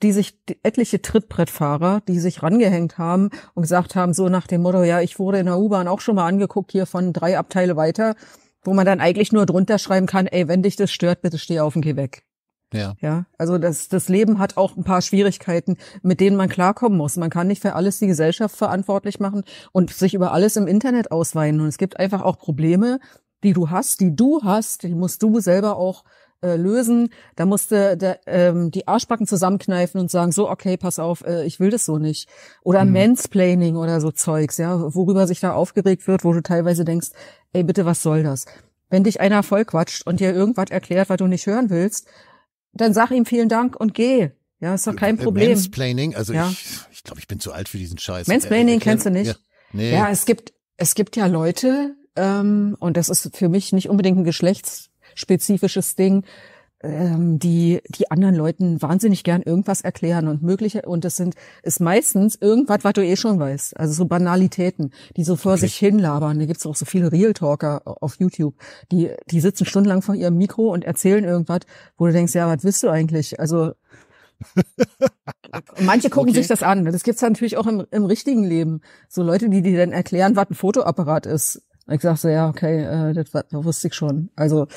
[SPEAKER 2] die sich, etliche Trittbrettfahrer, die sich rangehängt haben und gesagt haben, so nach dem Motto, ja, ich wurde in der U-Bahn auch schon mal angeguckt, hier von drei Abteile weiter, wo man dann eigentlich nur drunter schreiben kann, ey, wenn dich das stört, bitte steh auf und geh weg. Ja. ja. Also das, das Leben hat auch ein paar Schwierigkeiten, mit denen man klarkommen muss. Man kann nicht für alles die Gesellschaft verantwortlich machen und sich über alles im Internet ausweinen. Und es gibt einfach auch Probleme, die du hast, die du hast, die musst du selber auch äh, lösen. Da musste der, ähm, die Arschbacken zusammenkneifen und sagen, so, okay, pass auf, äh, ich will das so nicht. Oder mhm. Mansplaining oder so Zeugs, ja, worüber sich da aufgeregt wird, wo du teilweise denkst, ey, bitte, was soll das? Wenn dich einer vollquatscht und dir irgendwas erklärt, was du nicht hören willst, dann sag ihm vielen Dank und geh. Ja, ist doch kein äh, Problem. Mansplaining, also ja.
[SPEAKER 1] ich, ich glaube, ich bin zu alt für diesen Scheiß. Mansplaining äh, kennst du nicht. Ja, nee. ja, es
[SPEAKER 2] gibt, es gibt ja Leute, ähm, und das ist für mich nicht unbedingt ein geschlechtsspezifisches Ding, ähm, die die anderen Leuten wahnsinnig gern irgendwas erklären und mögliche und es sind ist meistens irgendwas, was du eh schon weißt. Also so Banalitäten, die so vor okay. sich hinlabern. Da gibt's auch so viele Real Talker auf YouTube, die die sitzen stundenlang vor ihrem Mikro und erzählen irgendwas, wo du denkst, ja, was willst du eigentlich? Also Manche gucken okay. sich das an. Das gibt's natürlich auch im, im richtigen Leben. So Leute, die dir dann erklären, was ein Fotoapparat ist. Und ich so, ja, okay, äh, das, das wusste ich schon. Also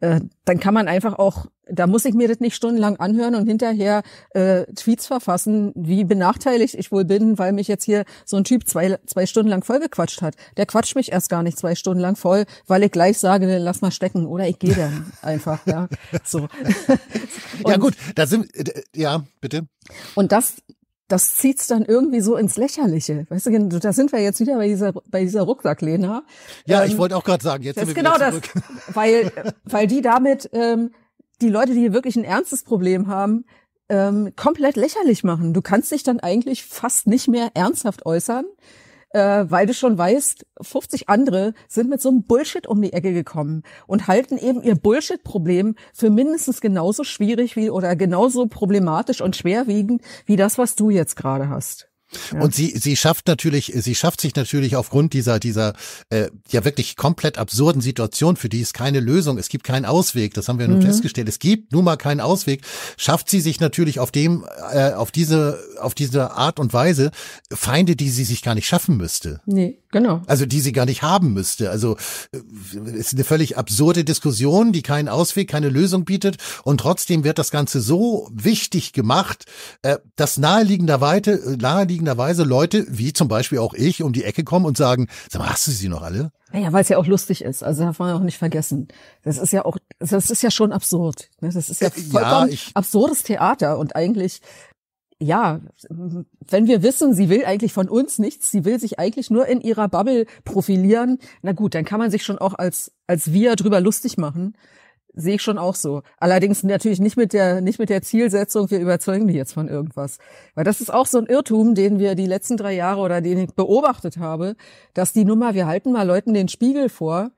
[SPEAKER 2] äh, dann kann man einfach auch, da muss ich mir das nicht stundenlang anhören und hinterher äh, Tweets verfassen, wie benachteiligt ich wohl bin, weil mich jetzt hier so ein Typ zwei, zwei Stunden lang vollgequatscht hat. Der quatscht mich erst gar nicht zwei Stunden lang voll, weil ich gleich sage, lass mal stecken oder ich gehe dann einfach. Ja, so.
[SPEAKER 1] ja gut, da sind, äh, ja, bitte.
[SPEAKER 2] Und das das zieht's dann irgendwie so ins Lächerliche. Weißt du, da sind wir jetzt wieder bei dieser, bei dieser Rucksacklena. Ja, ähm, ich wollte auch gerade sagen, jetzt das sind wir genau das, weil, weil die damit ähm, die Leute, die hier wirklich ein ernstes Problem haben, ähm, komplett lächerlich machen. Du kannst dich dann eigentlich fast nicht mehr ernsthaft äußern, äh, weil du schon weißt, 50 andere sind mit so einem Bullshit um die Ecke gekommen und halten eben ihr Bullshit-Problem für mindestens genauso schwierig wie oder genauso problematisch und schwerwiegend wie das, was du jetzt gerade hast.
[SPEAKER 1] Ja. Und sie, sie schafft natürlich, sie schafft sich natürlich aufgrund dieser, dieser äh, ja wirklich komplett absurden Situation, für die es keine Lösung, es gibt keinen Ausweg, das haben wir nun mhm. festgestellt, es gibt nun mal keinen Ausweg, schafft sie sich natürlich auf dem, äh, auf diese, auf diese Art und Weise Feinde, die sie sich gar nicht schaffen müsste. Nee, genau. Also die sie gar nicht haben müsste. Also äh, ist eine völlig absurde Diskussion, die keinen Ausweg, keine Lösung bietet. Und trotzdem wird das Ganze so wichtig gemacht, äh, dass naheliegender Weite, äh, naheliegender naheliegenderweise Leute, wie zum Beispiel auch ich, um die Ecke kommen und sagen, sag mal, hast du sie noch alle?
[SPEAKER 2] Naja, weil es ja auch lustig ist. Also darf man auch nicht vergessen. Das ist ja auch, das ist ja schon absurd. Ne? Das ist ja äh, vollkommen ja, absurdes Theater. Und eigentlich, ja, wenn wir wissen, sie will eigentlich von uns nichts, sie will sich eigentlich nur in ihrer Bubble profilieren, na gut, dann kann man sich schon auch als, als wir drüber lustig machen sehe ich schon auch so. Allerdings natürlich nicht mit der, nicht mit der Zielsetzung, wir überzeugen die jetzt von irgendwas. Weil das ist auch so ein Irrtum, den wir die letzten drei Jahre oder den ich beobachtet habe, dass die Nummer, wir halten mal Leuten den Spiegel vor,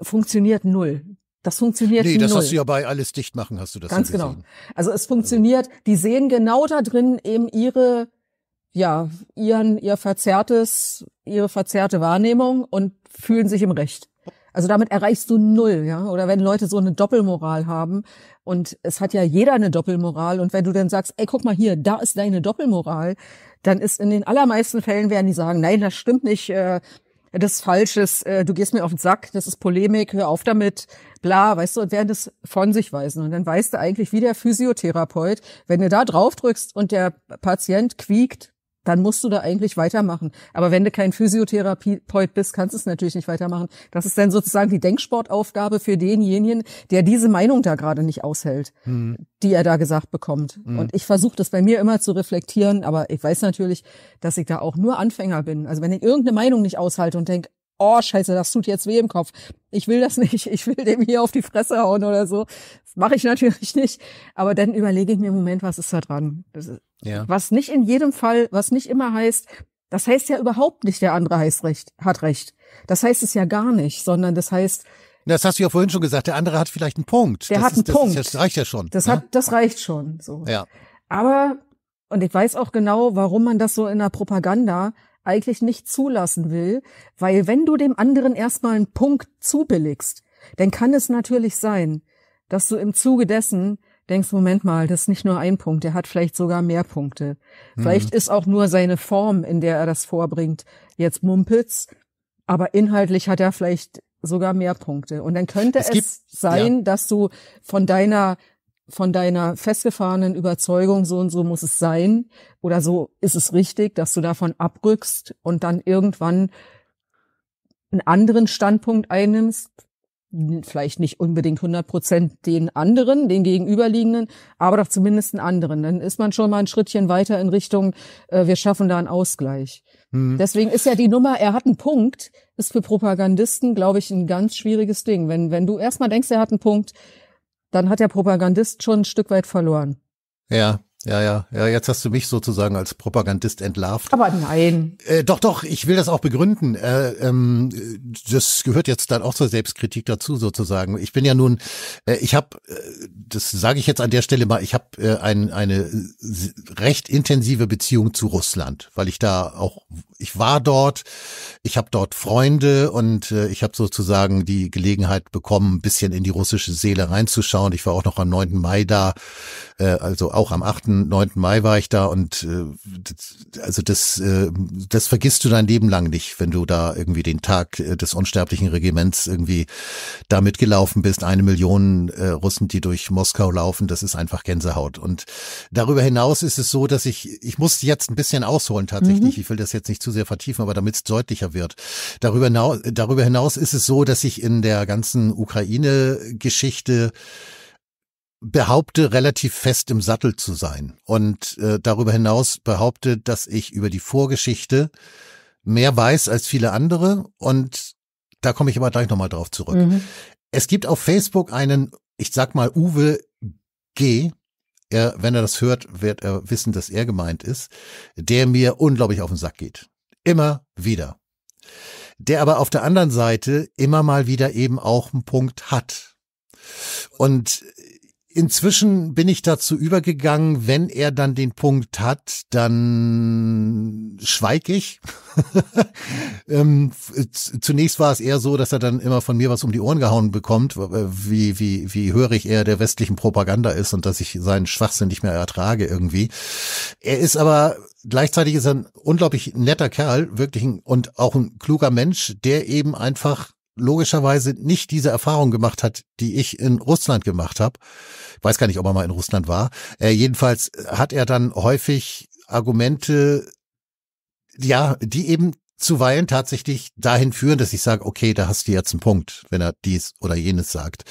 [SPEAKER 2] funktioniert null. Das funktioniert nicht. Nee, das hast du ja
[SPEAKER 1] bei alles dicht machen, hast du das Ganz ja genau.
[SPEAKER 2] Also es funktioniert, die sehen genau da drin eben ihre, ja, ihren, ihr verzerrtes, ihre verzerrte Wahrnehmung und fühlen sich im Recht. Also damit erreichst du null, ja. Oder wenn Leute so eine Doppelmoral haben und es hat ja jeder eine Doppelmoral und wenn du dann sagst, ey, guck mal hier, da ist deine Doppelmoral, dann ist in den allermeisten Fällen werden die sagen, nein, das stimmt nicht, äh, das ist Falsches, äh, du gehst mir auf den Sack, das ist Polemik, hör auf damit, bla, weißt du, und werden das von sich weisen. Und dann weißt du eigentlich, wie der Physiotherapeut, wenn du da drauf drückst und der Patient quiekt, dann musst du da eigentlich weitermachen. Aber wenn du kein Physiotherapeut bist, kannst du es natürlich nicht weitermachen. Das ist dann sozusagen die Denksportaufgabe für denjenigen, der diese Meinung da gerade nicht aushält, mhm. die er da gesagt bekommt. Mhm. Und ich versuche das bei mir immer zu reflektieren, aber ich weiß natürlich, dass ich da auch nur Anfänger bin. Also wenn ich irgendeine Meinung nicht aushalte und denke, oh scheiße, das tut jetzt weh im Kopf. Ich will das nicht, ich will dem hier auf die Fresse hauen oder so. Das mache ich natürlich nicht. Aber dann überlege ich mir im Moment, was ist da dran? Ja. Was nicht in jedem Fall, was nicht immer heißt, das heißt ja überhaupt nicht, der andere heißt recht, hat recht. Das heißt es ja gar nicht, sondern das
[SPEAKER 1] heißt. Das hast du ja vorhin schon gesagt, der andere hat vielleicht einen Punkt. Der das hat ist, einen Punkt. Ist, das reicht ja schon. Das, ne? hat,
[SPEAKER 2] das reicht schon. So. Ja. Aber, und ich weiß auch genau, warum man das so in der Propaganda eigentlich nicht zulassen will, weil wenn du dem anderen erstmal einen Punkt zubilligst, dann kann es natürlich sein, dass du im Zuge dessen denkst, Moment mal, das ist nicht nur ein Punkt, er hat vielleicht sogar mehr Punkte. Mhm. Vielleicht ist auch nur seine Form, in der er das vorbringt, jetzt Mumpitz, aber inhaltlich hat er vielleicht sogar mehr Punkte. Und dann könnte es, es gibt, sein, ja. dass du von deiner von deiner festgefahrenen Überzeugung, so und so muss es sein oder so ist es richtig, dass du davon abrückst und dann irgendwann einen anderen Standpunkt einnimmst, vielleicht nicht unbedingt 100 Prozent den anderen, den gegenüberliegenden, aber doch zumindest einen anderen. Dann ist man schon mal ein Schrittchen weiter in Richtung, äh, wir schaffen da einen Ausgleich. Mhm. Deswegen ist ja die Nummer, er hat einen Punkt, ist für Propagandisten, glaube ich, ein ganz schwieriges Ding. Wenn, wenn du erstmal denkst, er hat einen Punkt, dann hat der Propagandist schon ein Stück weit
[SPEAKER 1] verloren. Ja, ja, ja, ja, jetzt hast du mich sozusagen als Propagandist entlarvt. Aber nein. Äh, doch, doch, ich will das auch begründen. Äh, ähm, das gehört jetzt dann auch zur Selbstkritik dazu sozusagen. Ich bin ja nun, äh, ich habe, äh, das sage ich jetzt an der Stelle mal, ich habe äh, ein, eine recht intensive Beziehung zu Russland, weil ich da auch, ich war dort, ich habe dort Freunde und äh, ich habe sozusagen die Gelegenheit bekommen, ein bisschen in die russische Seele reinzuschauen. Ich war auch noch am 9. Mai da, also auch am 8. 9. Mai war ich da und äh, also das, äh, das vergisst du dein Leben lang nicht, wenn du da irgendwie den Tag äh, des unsterblichen Regiments irgendwie da mitgelaufen bist. Eine Million äh, Russen, die durch Moskau laufen, das ist einfach Gänsehaut. Und darüber hinaus ist es so, dass ich, ich muss jetzt ein bisschen ausholen tatsächlich. Mhm. Ich will das jetzt nicht zu sehr vertiefen, aber damit es deutlicher wird. Darüber hinaus, darüber hinaus ist es so, dass ich in der ganzen Ukraine-Geschichte behaupte, relativ fest im Sattel zu sein und äh, darüber hinaus behaupte, dass ich über die Vorgeschichte mehr weiß als viele andere und da komme ich aber gleich nochmal drauf zurück. Mhm. Es gibt auf Facebook einen, ich sag mal, Uwe G. Er, wenn er das hört, wird er wissen, dass er gemeint ist, der mir unglaublich auf den Sack geht. Immer wieder. Der aber auf der anderen Seite immer mal wieder eben auch einen Punkt hat. Und Inzwischen bin ich dazu übergegangen, wenn er dann den Punkt hat, dann schweig ich. ähm, zunächst war es eher so, dass er dann immer von mir was um die Ohren gehauen bekommt, wie, wie, wie hörig er der westlichen Propaganda ist und dass ich seinen Schwachsinn nicht mehr ertrage irgendwie. Er ist aber gleichzeitig ist er ein unglaublich netter Kerl, wirklich ein, und auch ein kluger Mensch, der eben einfach logischerweise nicht diese Erfahrung gemacht hat, die ich in Russland gemacht habe. Ich weiß gar nicht, ob er mal in Russland war. Äh, jedenfalls äh, hat er dann häufig Argumente, ja, die eben zuweilen tatsächlich dahin führen, dass ich sage, okay, da hast du jetzt einen Punkt, wenn er dies oder jenes sagt.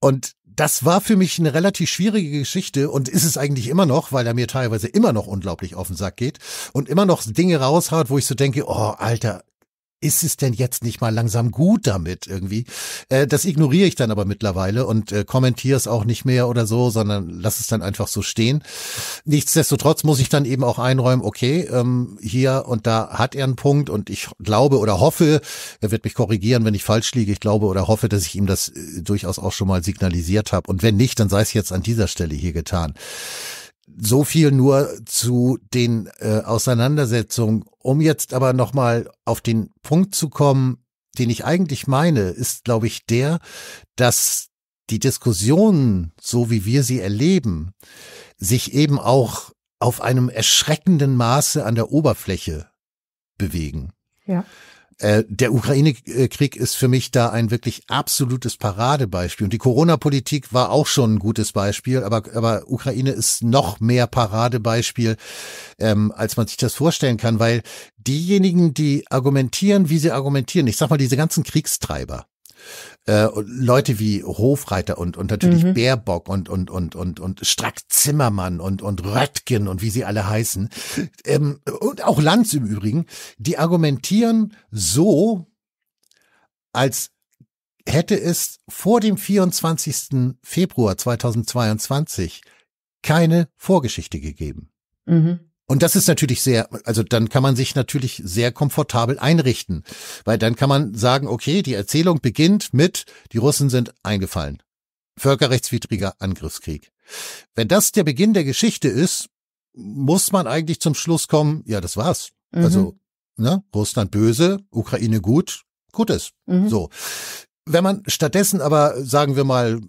[SPEAKER 1] Und das war für mich eine relativ schwierige Geschichte und ist es eigentlich immer noch, weil er mir teilweise immer noch unglaublich auf den Sack geht und immer noch Dinge raushaut, wo ich so denke, oh, Alter, ist es denn jetzt nicht mal langsam gut damit irgendwie? Äh, das ignoriere ich dann aber mittlerweile und äh, kommentiere es auch nicht mehr oder so, sondern lass es dann einfach so stehen. Nichtsdestotrotz muss ich dann eben auch einräumen, okay, ähm, hier und da hat er einen Punkt und ich glaube oder hoffe, er wird mich korrigieren, wenn ich falsch liege. Ich glaube oder hoffe, dass ich ihm das äh, durchaus auch schon mal signalisiert habe. Und wenn nicht, dann sei es jetzt an dieser Stelle hier getan so viel nur zu den äh, Auseinandersetzungen. Um jetzt aber nochmal auf den Punkt zu kommen, den ich eigentlich meine, ist, glaube ich, der, dass die Diskussionen, so wie wir sie erleben, sich eben auch auf einem erschreckenden Maße an der Oberfläche bewegen. Ja. Äh, der Ukraine-Krieg ist für mich da ein wirklich absolutes Paradebeispiel. Und die Corona-Politik war auch schon ein gutes Beispiel, aber, aber Ukraine ist noch mehr Paradebeispiel, ähm, als man sich das vorstellen kann, weil diejenigen, die argumentieren, wie sie argumentieren, ich sag mal, diese ganzen Kriegstreiber, äh, Leute wie Hofreiter und, und natürlich mhm. Baerbock und, und, und, und, und Strack-Zimmermann und, und Röttgen und wie sie alle heißen, ähm, und auch Lanz im Übrigen, die argumentieren so, als hätte es vor dem 24. Februar 2022 keine Vorgeschichte gegeben. Mhm. Und das ist natürlich sehr, also dann kann man sich natürlich sehr komfortabel einrichten, weil dann kann man sagen, okay, die Erzählung beginnt mit, die Russen sind eingefallen. Völkerrechtswidriger Angriffskrieg. Wenn das der Beginn der Geschichte ist, muss man eigentlich zum Schluss kommen, ja, das war's. Mhm. Also, ne, Russland böse, Ukraine gut, gutes. Mhm. So. Wenn man stattdessen aber, sagen wir mal,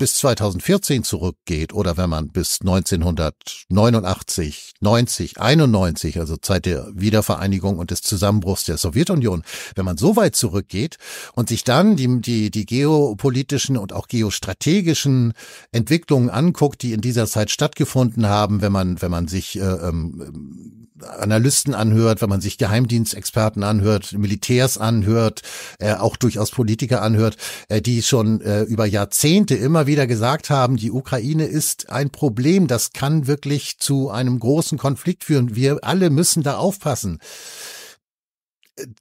[SPEAKER 1] bis 2014 zurückgeht oder wenn man bis 1989, 90, 91, also Zeit der Wiedervereinigung und des Zusammenbruchs der Sowjetunion, wenn man so weit zurückgeht und sich dann die, die, die geopolitischen und auch geostrategischen Entwicklungen anguckt, die in dieser Zeit stattgefunden haben, wenn man, wenn man sich äh, ähm, Analysten anhört, wenn man sich Geheimdienstexperten anhört, Militärs anhört, äh, auch durchaus Politiker anhört, äh, die schon äh, über Jahrzehnte immer wieder gesagt haben, die Ukraine ist ein Problem, das kann wirklich zu einem großen Konflikt führen. Wir alle müssen da aufpassen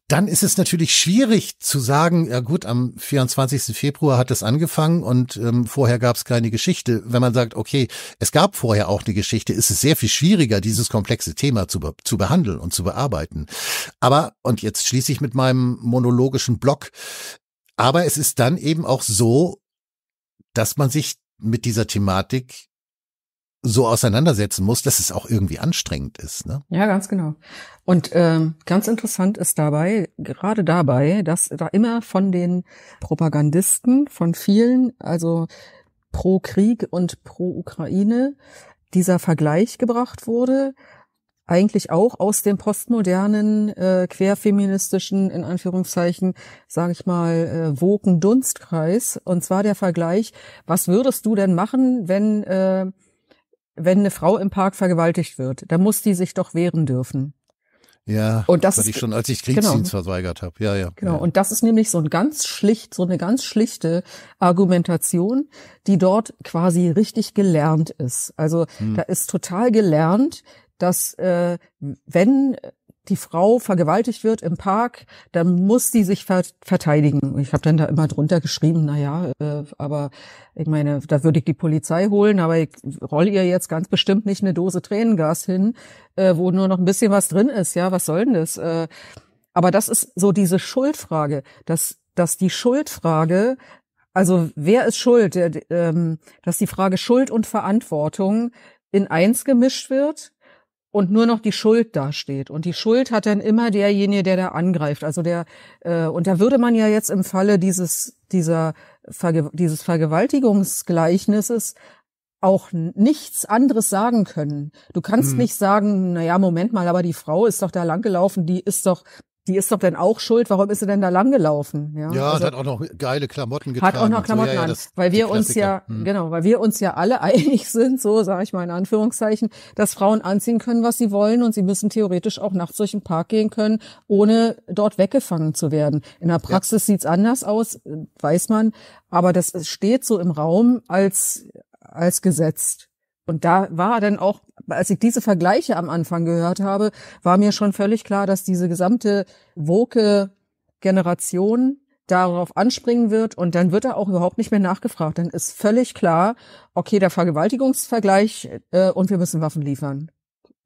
[SPEAKER 1] dann ist es natürlich schwierig zu sagen, ja gut, am 24. Februar hat es angefangen und ähm, vorher gab es keine Geschichte. Wenn man sagt, okay, es gab vorher auch eine Geschichte, ist es sehr viel schwieriger, dieses komplexe Thema zu, be zu behandeln und zu bearbeiten. Aber, und jetzt schließe ich mit meinem monologischen Block, aber es ist dann eben auch so, dass man sich mit dieser Thematik so auseinandersetzen muss, dass es auch irgendwie anstrengend ist. Ne?
[SPEAKER 2] Ja, ganz genau. Und ähm, ganz interessant ist dabei, gerade dabei, dass da immer von den Propagandisten, von vielen, also pro Krieg und pro Ukraine, dieser Vergleich gebracht wurde, eigentlich auch aus dem postmodernen, äh, querfeministischen, in Anführungszeichen, sage ich mal, äh, Woken-Dunstkreis. Und zwar der Vergleich, was würdest du denn machen, wenn... Äh, wenn eine Frau im Park vergewaltigt wird, dann muss die sich doch wehren dürfen.
[SPEAKER 1] Ja, und das, das hatte ich schon, als ich genau. Kriegsdienst genau. verweigert habe. Ja, ja.
[SPEAKER 2] Genau. Ja. Und das ist nämlich so ein ganz schlicht, so eine ganz schlichte Argumentation, die dort quasi richtig gelernt ist. Also hm. da ist total gelernt, dass äh, wenn die Frau vergewaltigt wird im Park, dann muss sie sich verteidigen. Ich habe dann da immer drunter geschrieben, na ja, äh, aber ich meine, da würde ich die Polizei holen, aber ich roll ihr jetzt ganz bestimmt nicht eine Dose Tränengas hin, äh, wo nur noch ein bisschen was drin ist. Ja, was soll denn das? Äh, aber das ist so diese Schuldfrage, dass dass die Schuldfrage also wer ist schuld, ähm, dass die Frage Schuld und Verantwortung in eins gemischt wird und nur noch die Schuld dasteht. Und die Schuld hat dann immer derjenige, der da angreift. Also der, äh, und da würde man ja jetzt im Falle dieses, dieser Verge dieses Vergewaltigungsgleichnisses auch nichts anderes sagen können. Du kannst hm. nicht sagen, na ja, Moment mal, aber die Frau ist doch da langgelaufen, die ist doch die ist doch dann auch schuld, warum ist sie denn da langgelaufen? Ja, ja also, hat
[SPEAKER 1] auch noch geile Klamotten getragen. Hat auch noch Klamotten so, ja, an, ja, das, weil wir uns ja, hm.
[SPEAKER 2] genau, weil wir uns ja alle einig sind, so sage ich mal in Anführungszeichen, dass Frauen anziehen können, was sie wollen und sie müssen theoretisch auch nachts durch den Park gehen können, ohne dort weggefangen zu werden. In der Praxis ja. sieht's anders aus, weiß man, aber das steht so im Raum als, als gesetzt. Und da war dann auch, als ich diese Vergleiche am Anfang gehört habe, war mir schon völlig klar, dass diese gesamte woke Generation darauf anspringen wird und dann wird da auch überhaupt nicht mehr nachgefragt. Dann ist völlig klar, okay, der Vergewaltigungsvergleich äh, und wir müssen Waffen liefern.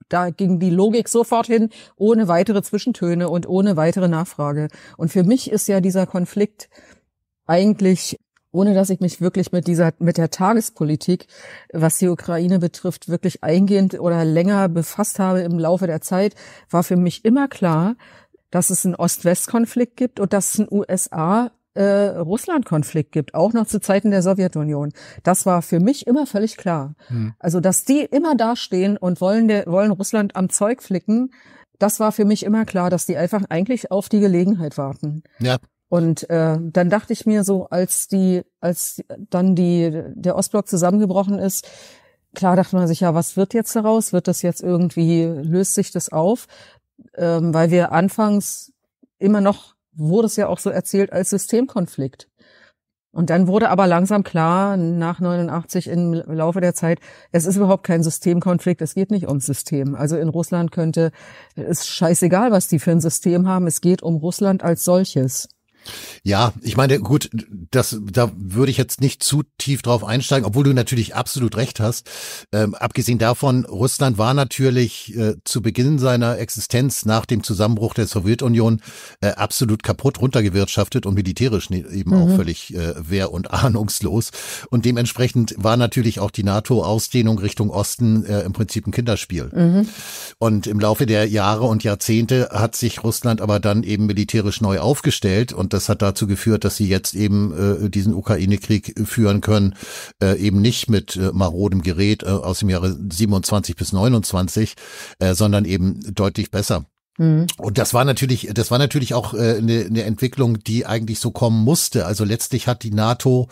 [SPEAKER 2] Da ging die Logik sofort hin, ohne weitere Zwischentöne und ohne weitere Nachfrage. Und für mich ist ja dieser Konflikt eigentlich ohne dass ich mich wirklich mit dieser, mit der Tagespolitik, was die Ukraine betrifft, wirklich eingehend oder länger befasst habe im Laufe der Zeit, war für mich immer klar, dass es einen Ost-West-Konflikt gibt und dass es einen USA äh, Russland-Konflikt gibt, auch noch zu Zeiten der Sowjetunion. Das war für mich immer völlig klar. Hm. Also, dass die immer dastehen und wollen, der, wollen Russland am Zeug flicken, das war für mich immer klar, dass die einfach eigentlich auf die Gelegenheit warten. Ja, und äh, dann dachte ich mir so, als die, als dann die der Ostblock zusammengebrochen ist, klar dachte man sich ja, was wird jetzt daraus? Wird das jetzt irgendwie löst sich das auf? Ähm, weil wir anfangs immer noch wurde es ja auch so erzählt als Systemkonflikt. Und dann wurde aber langsam klar nach 89 im Laufe der Zeit, es ist überhaupt kein Systemkonflikt, es geht nicht ums System. Also in Russland könnte, ist scheißegal, was die für ein System haben, es geht um Russland als solches.
[SPEAKER 1] Ja, ich meine, gut, das, da würde ich jetzt nicht zu tief drauf einsteigen, obwohl du natürlich absolut recht hast. Ähm, abgesehen davon, Russland war natürlich äh, zu Beginn seiner Existenz nach dem Zusammenbruch der Sowjetunion äh, absolut kaputt runtergewirtschaftet und militärisch ne, eben mhm. auch völlig äh, wehr- und ahnungslos. Und dementsprechend war natürlich auch die NATO-Ausdehnung Richtung Osten äh, im Prinzip ein Kinderspiel. Mhm. Und im Laufe der Jahre und Jahrzehnte hat sich Russland aber dann eben militärisch neu aufgestellt und das hat dazu geführt, dass sie jetzt eben äh, diesen Ukraine-Krieg führen können, äh, eben nicht mit äh, marodem Gerät äh, aus dem Jahre 27 bis 29, äh, sondern eben deutlich besser. Mhm. Und das war natürlich, das war natürlich auch äh, eine äh, ne Entwicklung, die eigentlich so kommen musste. Also letztlich hat die NATO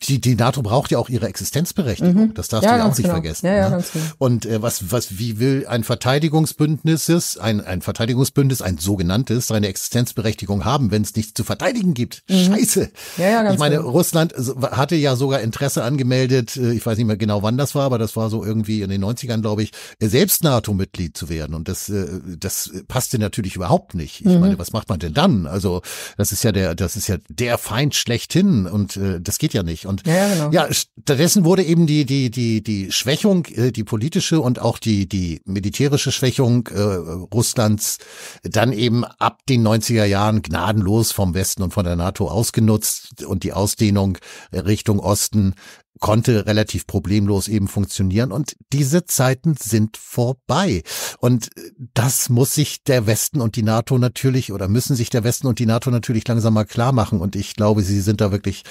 [SPEAKER 1] die, die NATO braucht ja auch ihre Existenzberechtigung. Mhm. Das darfst ja, du ja auch nicht genau. vergessen. Ja, ja, ne? genau. Und äh, was, was, wie will ein Verteidigungsbündnis, ein, ein Verteidigungsbündnis, ein sogenanntes, seine Existenzberechtigung haben, wenn es nichts zu verteidigen gibt? Mhm. Scheiße.
[SPEAKER 2] Ja, ja, ganz ich meine, genau.
[SPEAKER 1] Russland hatte ja sogar Interesse angemeldet, äh, ich weiß nicht mehr genau, wann das war, aber das war so irgendwie in den 90ern, glaube ich, äh, selbst NATO-Mitglied zu werden. Und das, äh, das passte natürlich überhaupt nicht. Ich mhm. meine, was macht man denn dann? Also, das ist ja der, das ist ja der Feind schlechthin und äh, das geht ja ja nicht. Und ja, genau. ja, stattdessen wurde eben die, die, die, die Schwächung, äh, die politische und auch die, die militärische Schwächung äh, Russlands dann eben ab den 90er Jahren gnadenlos vom Westen und von der NATO ausgenutzt und die Ausdehnung Richtung Osten konnte relativ problemlos eben funktionieren. Und diese Zeiten sind vorbei. Und das muss sich der Westen und die NATO natürlich oder müssen sich der Westen und die NATO natürlich langsam mal klar machen. Und ich glaube, sie sind da wirklich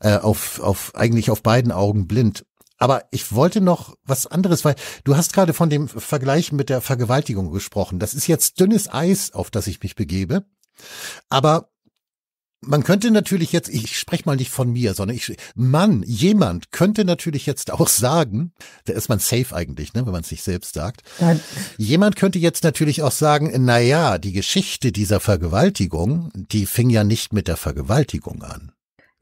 [SPEAKER 1] äh, auf, auf, eigentlich auf beiden Augen blind. Aber ich wollte noch was anderes, weil du hast gerade von dem Vergleich mit der Vergewaltigung gesprochen. Das ist jetzt dünnes Eis, auf das ich mich begebe. Aber man könnte natürlich jetzt, ich spreche mal nicht von mir, sondern ich, Mann, jemand könnte natürlich jetzt auch sagen, da ist man safe eigentlich, ne, wenn man es nicht selbst sagt. Ja. Jemand könnte jetzt natürlich auch sagen, na ja, die Geschichte dieser Vergewaltigung, die fing ja nicht mit der Vergewaltigung an.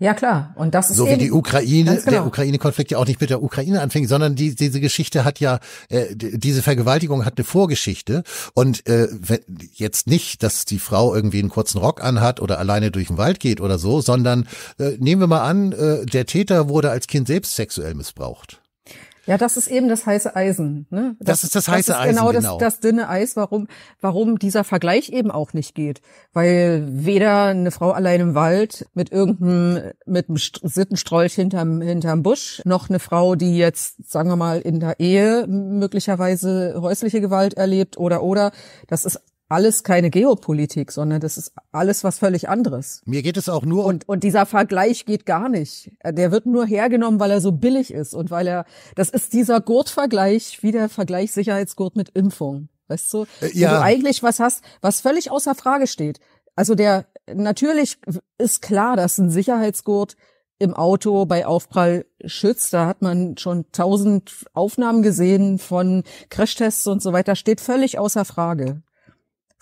[SPEAKER 2] Ja, klar. Und das ist so wie die
[SPEAKER 1] Ukraine, genau. der Ukraine-Konflikt ja auch nicht mit der Ukraine anfing, sondern die, diese Geschichte hat ja, äh, diese Vergewaltigung hat eine Vorgeschichte. Und äh, wenn, jetzt nicht, dass die Frau irgendwie einen kurzen Rock anhat oder alleine durch den Wald geht oder so, sondern äh, nehmen wir mal an, äh, der Täter wurde als Kind selbst sexuell missbraucht.
[SPEAKER 2] Ja, das ist eben das heiße Eisen. Ne? Das, das ist das heiße das ist genau Eisen. Genau, das, das dünne Eis, warum, warum dieser Vergleich eben auch nicht geht. Weil weder eine Frau allein im Wald mit irgendeinem, mit einem Sittenstrolch hinterm, hinterm Busch, noch eine Frau, die jetzt, sagen wir mal, in der Ehe möglicherweise häusliche Gewalt erlebt oder oder. Das ist alles keine Geopolitik, sondern das ist alles was völlig anderes. Mir geht es auch nur um und und dieser Vergleich geht gar nicht. Der wird nur hergenommen, weil er so billig ist und weil er das ist dieser Gurtvergleich wie der Vergleich Sicherheitsgurt mit Impfung, weißt du? Äh, ja. Wo du eigentlich was hast, was völlig außer Frage steht. Also der natürlich ist klar, dass ein Sicherheitsgurt im Auto bei Aufprall schützt. Da hat man schon tausend Aufnahmen gesehen von Crashtests und so weiter. Steht völlig außer Frage.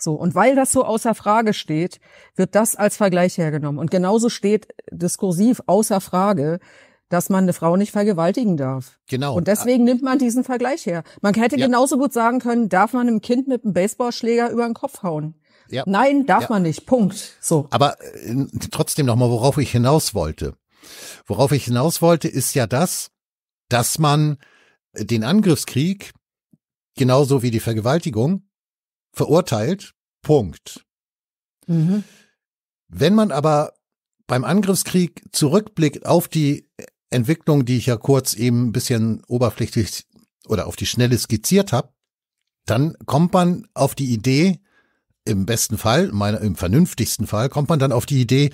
[SPEAKER 2] So, und weil das so außer Frage steht, wird das als Vergleich hergenommen. Und genauso steht diskursiv außer Frage, dass man eine Frau nicht vergewaltigen darf. Genau. Und deswegen nimmt man diesen Vergleich her. Man hätte ja. genauso gut sagen können, darf man einem Kind mit einem Baseballschläger über den Kopf hauen? Ja. Nein, darf ja. man nicht. Punkt.
[SPEAKER 1] So. Aber äh, trotzdem nochmal, worauf ich hinaus wollte. Worauf ich hinaus wollte, ist ja das, dass man den Angriffskrieg, genauso wie die Vergewaltigung, verurteilt. Punkt. Mhm. Wenn man aber beim Angriffskrieg zurückblickt auf die Entwicklung, die ich ja kurz eben ein bisschen oberflächlich oder auf die Schnelle skizziert habe, dann kommt man auf die Idee, im besten Fall, meiner, im vernünftigsten Fall, kommt man dann auf die Idee,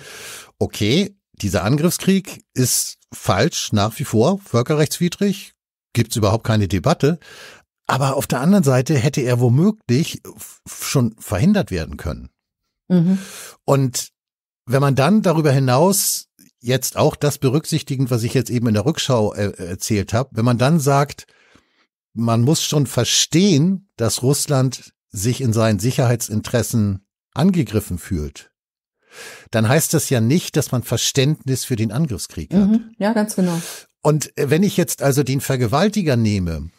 [SPEAKER 1] okay, dieser Angriffskrieg ist falsch, nach wie vor, völkerrechtswidrig, gibt's überhaupt keine Debatte, aber auf der anderen Seite hätte er womöglich schon verhindert werden können. Mhm. Und wenn man dann darüber hinaus jetzt auch das berücksichtigend, was ich jetzt eben in der Rückschau äh, erzählt habe, wenn man dann sagt, man muss schon verstehen, dass Russland sich in seinen Sicherheitsinteressen angegriffen fühlt, dann heißt das ja nicht, dass man Verständnis für den Angriffskrieg mhm. hat. Ja, ganz genau. Und äh, wenn ich jetzt also den Vergewaltiger nehme,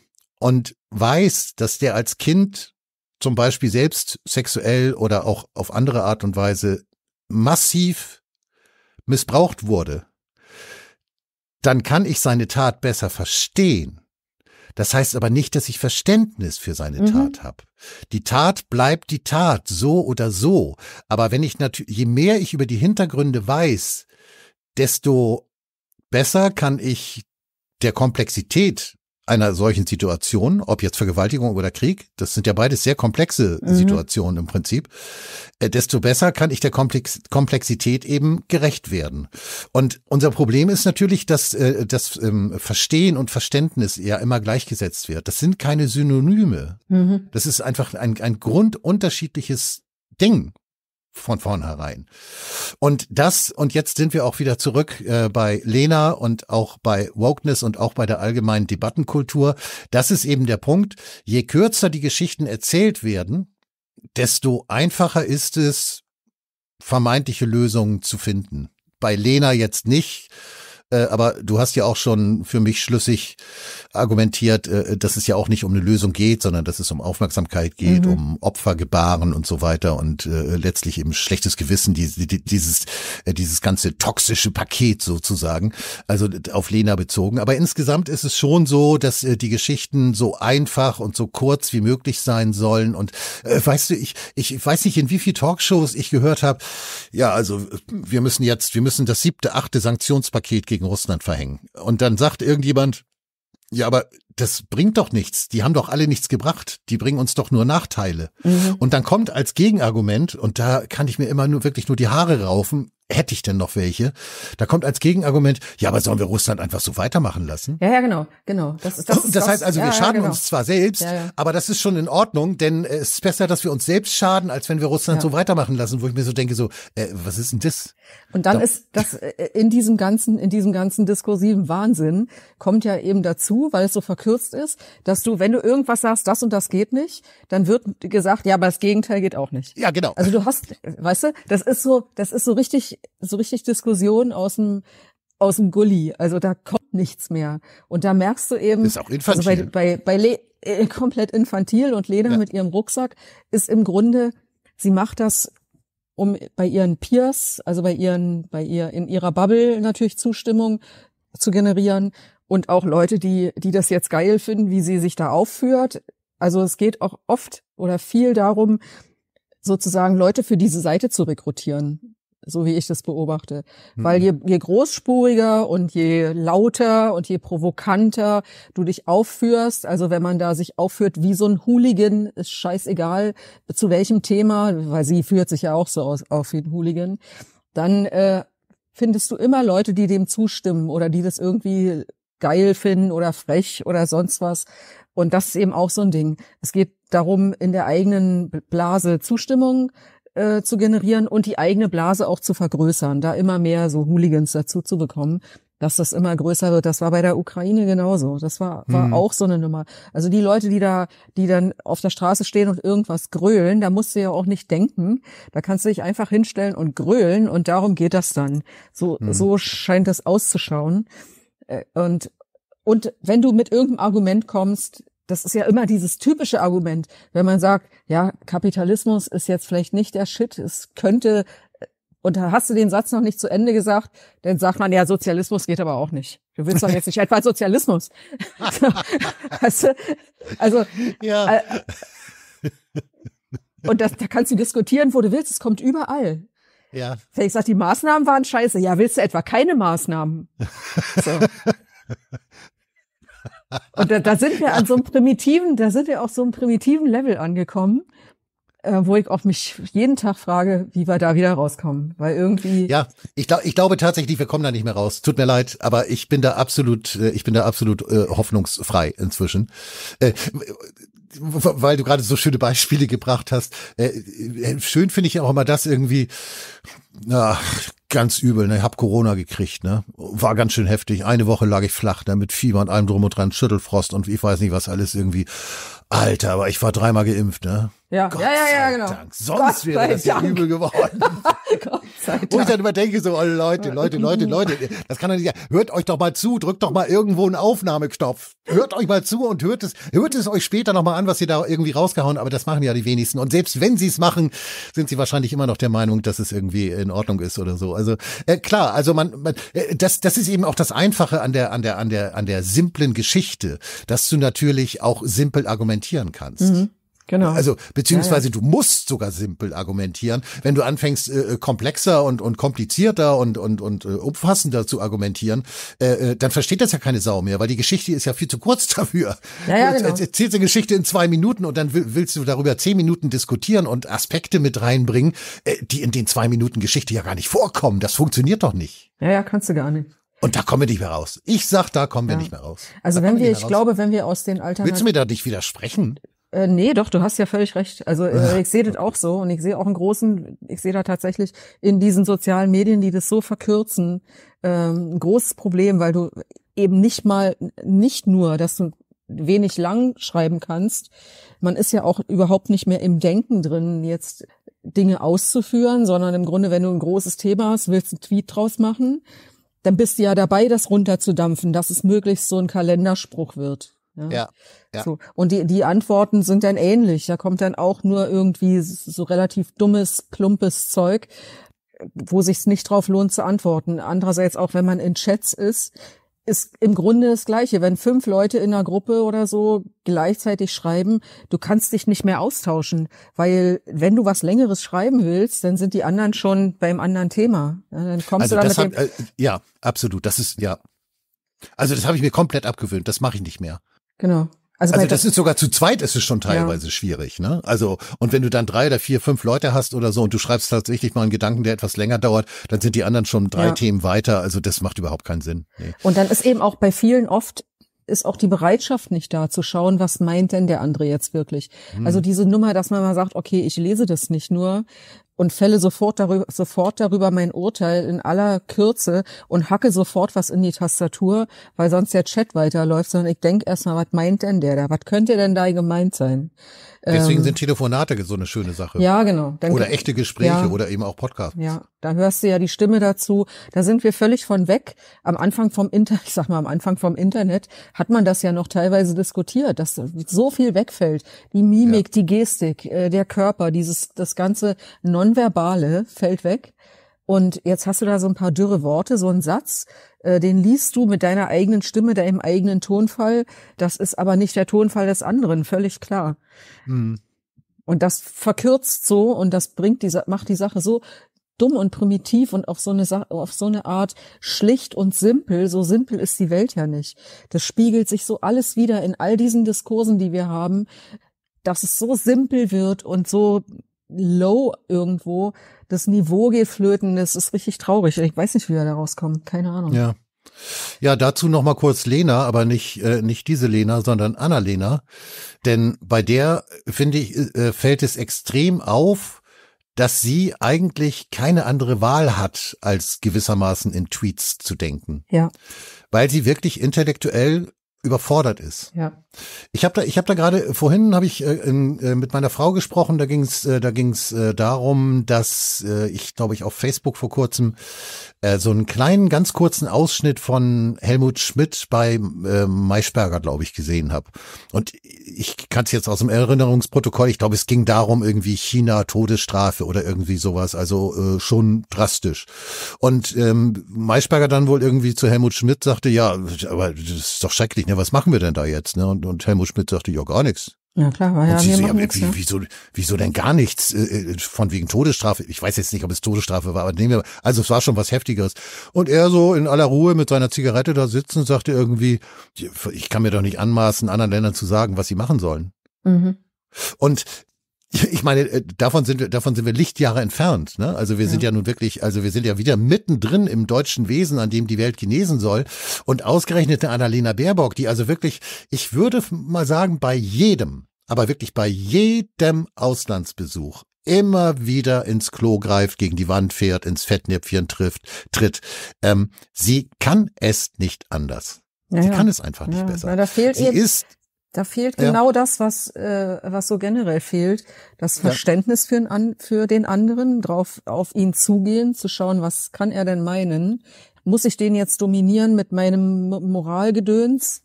[SPEAKER 1] und weiß, dass der als Kind zum Beispiel selbst sexuell oder auch auf andere Art und Weise massiv missbraucht wurde, dann kann ich seine Tat besser verstehen. Das heißt aber nicht, dass ich Verständnis für seine mhm. Tat habe. Die Tat bleibt die Tat, so oder so. Aber wenn ich natürlich, je mehr ich über die Hintergründe weiß, desto besser kann ich der Komplexität einer solchen Situation, ob jetzt Vergewaltigung oder Krieg, das sind ja beides sehr komplexe mhm. Situationen im Prinzip, äh, desto besser kann ich der Komplex Komplexität eben gerecht werden. Und unser Problem ist natürlich, dass äh, das ähm, Verstehen und Verständnis ja immer gleichgesetzt wird. Das sind keine Synonyme. Mhm. Das ist einfach ein, ein grundunterschiedliches Ding, von vornherein. Und das, und jetzt sind wir auch wieder zurück äh, bei Lena und auch bei Wokeness und auch bei der allgemeinen Debattenkultur. Das ist eben der Punkt. Je kürzer die Geschichten erzählt werden, desto einfacher ist es, vermeintliche Lösungen zu finden. Bei Lena jetzt nicht. Äh, aber du hast ja auch schon für mich schlüssig argumentiert, äh, dass es ja auch nicht um eine Lösung geht, sondern dass es um Aufmerksamkeit geht, mhm. um Opfergebaren und so weiter und äh, letztlich eben schlechtes Gewissen, die, die, dieses, äh, dieses ganze toxische Paket sozusagen, also auf Lena bezogen. Aber insgesamt ist es schon so, dass äh, die Geschichten so einfach und so kurz wie möglich sein sollen. Und weißt du, ich, ich weiß nicht, in wie viel Talkshows ich gehört habe, ja, also wir müssen jetzt, wir müssen das siebte, achte Sanktionspaket gegen gegen Russland verhängen. Und dann sagt irgendjemand, ja, aber das bringt doch nichts. Die haben doch alle nichts gebracht. Die bringen uns doch nur Nachteile. Mhm. Und dann kommt als Gegenargument, und da kann ich mir immer nur wirklich nur die Haare raufen, hätte ich denn noch welche? Da kommt als Gegenargument, ja, aber sollen wir Russland einfach so weitermachen lassen? Ja, ja, genau, genau. Das, ist das, oh, das, das heißt also, wir ja, schaden ja, genau. uns zwar selbst, ja, aber das ist schon in Ordnung, denn äh, es ist besser, dass wir uns selbst schaden, als wenn wir Russland so weitermachen lassen, wo ich mir so denke, so, äh, was ist denn das?
[SPEAKER 2] Und dann da ist das äh, in diesem ganzen, in diesem ganzen diskursiven Wahnsinn kommt ja eben dazu, weil es so verkürzt ist, dass du, wenn du irgendwas sagst, das und das geht nicht, dann wird gesagt, ja, aber das Gegenteil geht auch nicht. Ja, genau. Also du hast, weißt du, das ist so, das ist so richtig so richtig Diskussion aus dem aus dem Gully. Also da kommt nichts mehr. Und da merkst du eben, ist auch infantil. Also bei, bei, bei Le äh, komplett infantil und Lena ja. mit ihrem Rucksack ist im Grunde, sie macht das um bei ihren Peers, also bei ihren, bei ihr in ihrer Bubble natürlich Zustimmung zu generieren und auch Leute, die, die das jetzt geil finden, wie sie sich da aufführt. Also es geht auch oft oder viel darum, sozusagen Leute für diese Seite zu rekrutieren so wie ich das beobachte. Mhm. Weil je, je großspuriger und je lauter und je provokanter du dich aufführst, also wenn man da sich aufführt wie so ein Hooligan, ist scheißegal zu welchem Thema, weil sie führt sich ja auch so aus, auf wie ein Hooligan, dann äh, findest du immer Leute, die dem zustimmen oder die das irgendwie geil finden oder frech oder sonst was. Und das ist eben auch so ein Ding. Es geht darum, in der eigenen Blase Zustimmung äh, zu generieren und die eigene Blase auch zu vergrößern, da immer mehr so Hooligans dazu zu bekommen, dass das immer größer wird. Das war bei der Ukraine genauso. Das war, war hm. auch so eine Nummer. Also die Leute, die da, die dann auf der Straße stehen und irgendwas grölen, da musst du ja auch nicht denken. Da kannst du dich einfach hinstellen und grölen und darum geht das dann. So, hm. so scheint das auszuschauen. Äh, und, und wenn du mit irgendeinem Argument kommst, das ist ja immer dieses typische Argument, wenn man sagt, ja, Kapitalismus ist jetzt vielleicht nicht der Shit, es könnte, äh, und da hast du den Satz noch nicht zu Ende gesagt, dann sagt man, ja, Sozialismus geht aber auch nicht. Du willst doch jetzt nicht etwa Sozialismus. weißt du? Also, ja. Äh, und das, da kannst du diskutieren, wo du willst, es kommt überall. Ja. Wenn ich sage, die Maßnahmen waren scheiße, ja, willst du etwa keine Maßnahmen? So. Und da, da sind wir an so einem primitiven, da sind wir auf so einem primitiven Level angekommen, äh, wo ich auch mich jeden Tag frage, wie wir da wieder rauskommen,
[SPEAKER 1] weil irgendwie. Ja, ich glaube, ich glaube tatsächlich, wir kommen da nicht mehr raus. Tut mir leid, aber ich bin da absolut, äh, ich bin da absolut äh, hoffnungsfrei inzwischen. Äh, weil du gerade so schöne Beispiele gebracht hast. Äh, äh schön finde ich auch immer das irgendwie, ach, ganz übel. Ne? hab Corona gekriegt, ne? War ganz schön heftig. Eine Woche lag ich flach, ne? mit Fieber und allem drum und dran, Schüttelfrost und ich weiß nicht was alles irgendwie. Alter, aber ich war dreimal geimpft, ne? Ja, Gott ja, ja, ja, genau. Dank. Sonst Gott wäre das ja übel geworden. Wo ich dann immer denke, so, oh, Leute, Leute, Leute, Leute, das kann doch nicht sein. Hört euch doch mal zu, drückt doch mal irgendwo einen Aufnahmeknopf. Hört euch mal zu und hört es, hört es euch später nochmal an, was ihr da irgendwie rausgehauen, aber das machen ja die wenigsten. Und selbst wenn sie es machen, sind sie wahrscheinlich immer noch der Meinung, dass es irgendwie in Ordnung ist oder so. Also äh, klar, also man, man äh, das, das ist eben auch das Einfache an der, an der, an der, an der simplen Geschichte, dass du natürlich auch simpel argumentieren kannst. Mhm. Genau. Also beziehungsweise ja, ja. du musst sogar simpel argumentieren. Wenn du anfängst, äh, äh komplexer und, und komplizierter und, und, und äh, umfassender zu argumentieren, äh, äh, dann versteht das ja keine Sau mehr, weil die Geschichte ist ja viel zu kurz dafür. Ja, ja, genau. Du erzählst eine Geschichte in zwei Minuten und dann willst du darüber zehn Minuten diskutieren und Aspekte mit reinbringen, äh, die in den zwei Minuten Geschichte ja gar nicht vorkommen. Das funktioniert doch nicht. Ja, ja, kannst du gar nicht. Und da kommen wir nicht mehr raus. Ich sag, da kommen wir nicht mehr raus. Also da wenn wir, ich raus. glaube,
[SPEAKER 2] wenn wir aus den Alternativen. Willst du mir da nicht widersprechen? Äh, nee, doch, du hast ja völlig recht. Also äh, ich sehe das auch so und ich sehe auch einen großen, ich sehe da tatsächlich in diesen sozialen Medien, die das so verkürzen, ähm, ein großes Problem, weil du eben nicht mal, nicht nur, dass du wenig lang schreiben kannst, man ist ja auch überhaupt nicht mehr im Denken drin, jetzt Dinge auszuführen, sondern im Grunde, wenn du ein großes Thema hast, willst du einen Tweet draus machen, dann bist du ja dabei, das runterzudampfen, dass es möglichst so ein Kalenderspruch wird. Ne? Ja. ja, So. Und die, die Antworten sind dann ähnlich. Da kommt dann auch nur irgendwie so relativ dummes, plumpes Zeug, wo sich's nicht drauf lohnt zu antworten. Andererseits auch, wenn man in Chats ist, ist im Grunde das Gleiche. Wenn fünf Leute in einer Gruppe oder so gleichzeitig schreiben, du kannst dich nicht mehr austauschen, weil wenn du was Längeres schreiben willst, dann sind die anderen schon beim anderen Thema. Dann kommst also du dann mit
[SPEAKER 1] dem äh, ja, absolut. Das ist ja. Also das habe ich mir komplett abgewöhnt. Das mache ich nicht mehr. Genau. Also, also das, ist sogar zu zweit ist es schon teilweise ja. schwierig, ne? Also und wenn du dann drei oder vier, fünf Leute hast oder so und du schreibst tatsächlich mal einen Gedanken, der etwas länger dauert, dann sind die anderen schon drei ja. Themen weiter. Also das macht überhaupt keinen Sinn. Nee. Und
[SPEAKER 2] dann ist eben auch bei vielen oft ist auch die Bereitschaft nicht da, zu schauen, was meint denn der andere jetzt wirklich. Also hm. Also diese Nummer, dass man mal sagt, okay, ich lese das nicht nur, und fälle sofort darüber, sofort darüber mein Urteil in aller Kürze und hacke sofort was in die Tastatur, weil sonst der Chat weiterläuft, sondern ich denke erstmal, was meint denn der da? Was könnte denn da gemeint sein? Deswegen ähm, sind
[SPEAKER 1] Telefonate so eine schöne Sache. Ja, genau. Dann oder echte Gespräche ja, oder eben auch Podcasts.
[SPEAKER 2] Ja, da hörst du ja die Stimme dazu. Da sind wir völlig von weg. Am Anfang vom Internet, ich sag mal, am Anfang vom Internet hat man das ja noch teilweise diskutiert, dass so viel wegfällt. Die Mimik, ja. die Gestik, äh, der Körper, dieses, das ganze Nonverbale fällt weg. Und jetzt hast du da so ein paar dürre Worte, so einen Satz, äh, den liest du mit deiner eigenen Stimme, deinem eigenen Tonfall. Das ist aber nicht der Tonfall des anderen, völlig klar. Mhm. Und das verkürzt so und das bringt die, macht die Sache so dumm und primitiv und auf so eine auf so eine Art schlicht und simpel. So simpel ist die Welt ja nicht. Das spiegelt sich so alles wieder in all diesen Diskursen, die wir haben, dass es so simpel wird und so low irgendwo. Das Niveau geht flöten, das ist richtig traurig. Ich weiß nicht, wie er da rauskommt. Keine
[SPEAKER 1] Ahnung. Ja. Ja, dazu noch mal kurz Lena, aber nicht äh, nicht diese Lena, sondern Annalena, denn bei der finde ich äh, äh fällt es extrem auf, dass sie eigentlich keine andere Wahl hat, als gewissermaßen in Tweets zu denken. Ja. Weil sie wirklich intellektuell überfordert ist. Ja. Ich habe da, ich habe da gerade vorhin habe ich äh, in, äh, mit meiner Frau gesprochen. Da ging's, äh, da ging's äh, darum, dass äh, ich glaube ich auf Facebook vor kurzem äh, so einen kleinen, ganz kurzen Ausschnitt von Helmut Schmidt bei äh, Maischberger, glaube ich, gesehen habe. Und ich kann es jetzt aus dem Erinnerungsprotokoll, ich glaube, es ging darum, irgendwie China, Todesstrafe oder irgendwie sowas, also äh, schon drastisch. Und ähm, Maischberger dann wohl irgendwie zu Helmut Schmidt sagte, ja, aber das ist doch schrecklich, ne? was machen wir denn da jetzt? Ne? Und, und Helmut Schmidt sagte, ja, gar nichts.
[SPEAKER 2] Ja klar, war ja und sie, sie, nichts, wie, ne?
[SPEAKER 1] wieso, wieso denn gar nichts äh, äh, von wegen Todesstrafe? Ich weiß jetzt nicht, ob es Todesstrafe war, aber nehmen wir, mal. also es war schon was Heftigeres. Und er so in aller Ruhe mit seiner Zigarette da sitzen, sagte irgendwie, ich kann mir doch nicht anmaßen, anderen Ländern zu sagen, was sie machen sollen. Mhm. Und ich meine, äh, davon sind wir, davon sind wir Lichtjahre entfernt. Ne? Also wir ja. sind ja nun wirklich, also wir sind ja wieder mittendrin im deutschen Wesen, an dem die Welt genesen soll. Und ausgerechnet Annalena Baerbock, die also wirklich, ich würde mal sagen, bei jedem, aber wirklich bei jedem Auslandsbesuch immer wieder ins Klo greift, gegen die Wand fährt, ins Fettnäpfchen trifft, tritt. Ähm, sie kann es nicht anders. Ja, sie kann es einfach nicht
[SPEAKER 2] ja, besser. sie ist da fehlt genau ja. das, was, äh, was so generell fehlt. Das Verständnis ja. für, an, für den anderen, drauf, auf ihn zugehen, zu schauen, was kann er denn meinen? Muss ich den jetzt dominieren mit meinem Moralgedöns?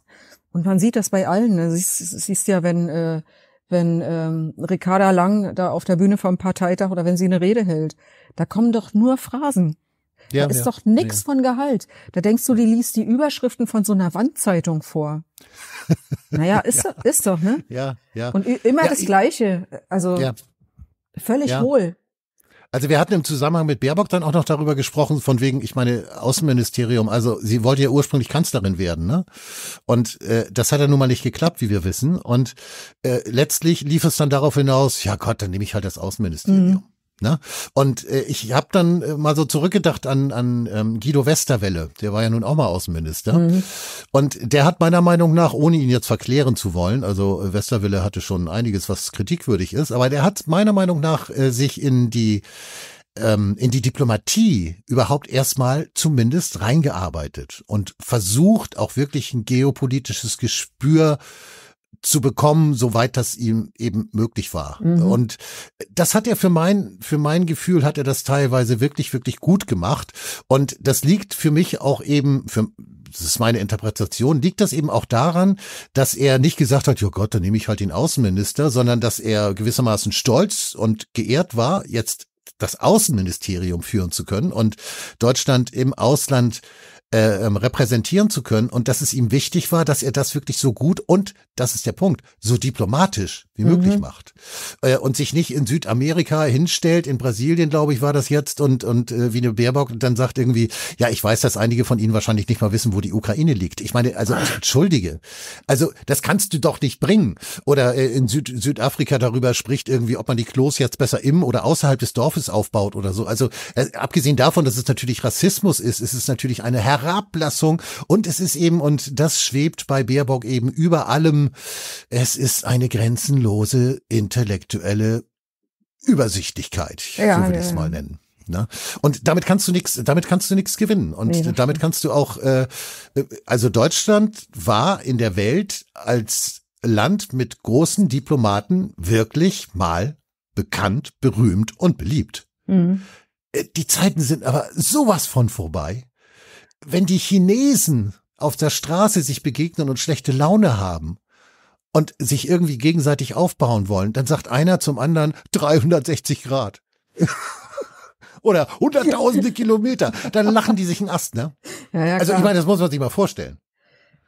[SPEAKER 2] Und man sieht das bei allen. Ne? Siehst, siehst ja, wenn, äh, wenn ähm, Ricarda Lang da auf der Bühne vom Parteitag oder wenn sie eine Rede hält, da kommen doch nur Phrasen.
[SPEAKER 1] Ja, da ist ja. doch nix ja.
[SPEAKER 2] von Gehalt. Da denkst du, die liest die Überschriften von so einer Wandzeitung vor. naja, ist, ja. ist doch, ne?
[SPEAKER 1] Ja, ja. Und immer das
[SPEAKER 2] Gleiche. Also ja. völlig hohl.
[SPEAKER 1] Also wir hatten im Zusammenhang mit Baerbock dann auch noch darüber gesprochen, von wegen, ich meine, Außenministerium, also sie wollte ja ursprünglich Kanzlerin werden, ne? Und äh, das hat ja nun mal nicht geklappt, wie wir wissen. Und äh, letztlich lief es dann darauf hinaus, ja Gott, dann nehme ich halt das Außenministerium. Mhm. Ne? Und äh, ich habe dann äh, mal so zurückgedacht an, an ähm, Guido Westerwelle, der war ja nun auch mal Außenminister. Mhm. Und der hat meiner Meinung nach, ohne ihn jetzt verklären zu wollen, also äh, Westerwelle hatte schon einiges, was kritikwürdig ist, aber der hat meiner Meinung nach äh, sich in die ähm, in die Diplomatie überhaupt erstmal zumindest reingearbeitet und versucht auch wirklich ein geopolitisches Gespür äh, zu bekommen, soweit das ihm eben möglich war. Mhm. Und das hat er für mein, für mein Gefühl hat er das teilweise wirklich, wirklich gut gemacht. Und das liegt für mich auch eben, für, das ist meine Interpretation, liegt das eben auch daran, dass er nicht gesagt hat, ja Gott, dann nehme ich halt den Außenminister, sondern dass er gewissermaßen stolz und geehrt war, jetzt das Außenministerium führen zu können und Deutschland im Ausland äh, ähm, repräsentieren zu können und dass es ihm wichtig war, dass er das wirklich so gut und, das ist der Punkt, so diplomatisch wie mhm. möglich macht. Äh, und sich nicht in Südamerika hinstellt, in Brasilien, glaube ich, war das jetzt, und, und äh, wie eine Baerbock und dann sagt irgendwie, ja, ich weiß, dass einige von Ihnen wahrscheinlich nicht mal wissen, wo die Ukraine liegt. Ich meine, also entschuldige. Also das kannst du doch nicht bringen. Oder äh, in Süd Südafrika darüber spricht irgendwie, ob man die Klos jetzt besser im oder außerhalb des Dorfes aufbaut oder so. Also äh, abgesehen davon, dass es natürlich Rassismus ist, ist es natürlich eine Herablassung und es ist eben, und das schwebt bei Baerbock eben über allem, es ist eine Grenzen grenzenlose intellektuelle Übersichtlichkeit, ja, so würde ich es mal nennen. Ne? Und damit kannst du nichts, damit kannst du nichts gewinnen. Und nee, damit kannst du auch, äh, äh, also Deutschland war in der Welt als Land mit großen Diplomaten wirklich mal bekannt, berühmt und beliebt. Mhm. Äh, die Zeiten sind aber sowas von vorbei. Wenn die Chinesen auf der Straße sich begegnen und schlechte Laune haben und sich irgendwie gegenseitig aufbauen wollen, dann sagt einer zum anderen 360 Grad. Oder hunderttausende Kilometer. Dann lachen die sich einen Ast, ne? Ja, ja, also ich meine, das muss man sich mal vorstellen.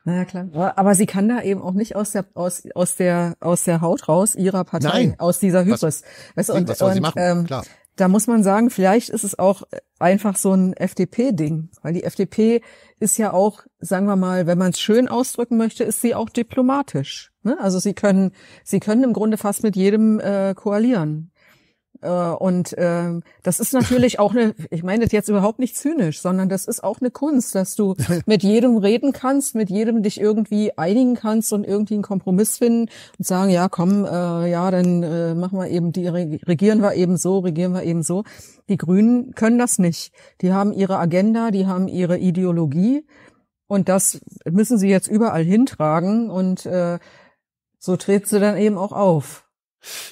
[SPEAKER 2] Na ja, klar. Aber sie kann da eben auch nicht aus der, aus, aus der, aus der Haut raus ihrer Partei, Nein. aus dieser Hybris. Was, weißt du, und, was soll und, sie machen? Ähm, klar da muss man sagen, vielleicht ist es auch äh, einfach so ein FDP-Ding, weil die FDP ist ja auch, sagen wir mal, wenn man es schön ausdrücken möchte, ist sie auch diplomatisch. Ne? Also sie können, sie können im Grunde fast mit jedem äh, koalieren. Äh, und äh, das ist natürlich auch eine, ich meine das jetzt überhaupt nicht zynisch, sondern das ist auch eine Kunst, dass du mit jedem reden kannst, mit jedem dich irgendwie einigen kannst und irgendwie einen Kompromiss finden und sagen, ja komm, äh, ja, dann äh, machen wir eben die, regieren wir eben so, regieren wir eben so. Die Grünen können das nicht. Die haben ihre Agenda, die haben ihre Ideologie und das müssen sie jetzt überall hintragen und äh, so treten sie dann eben auch auf.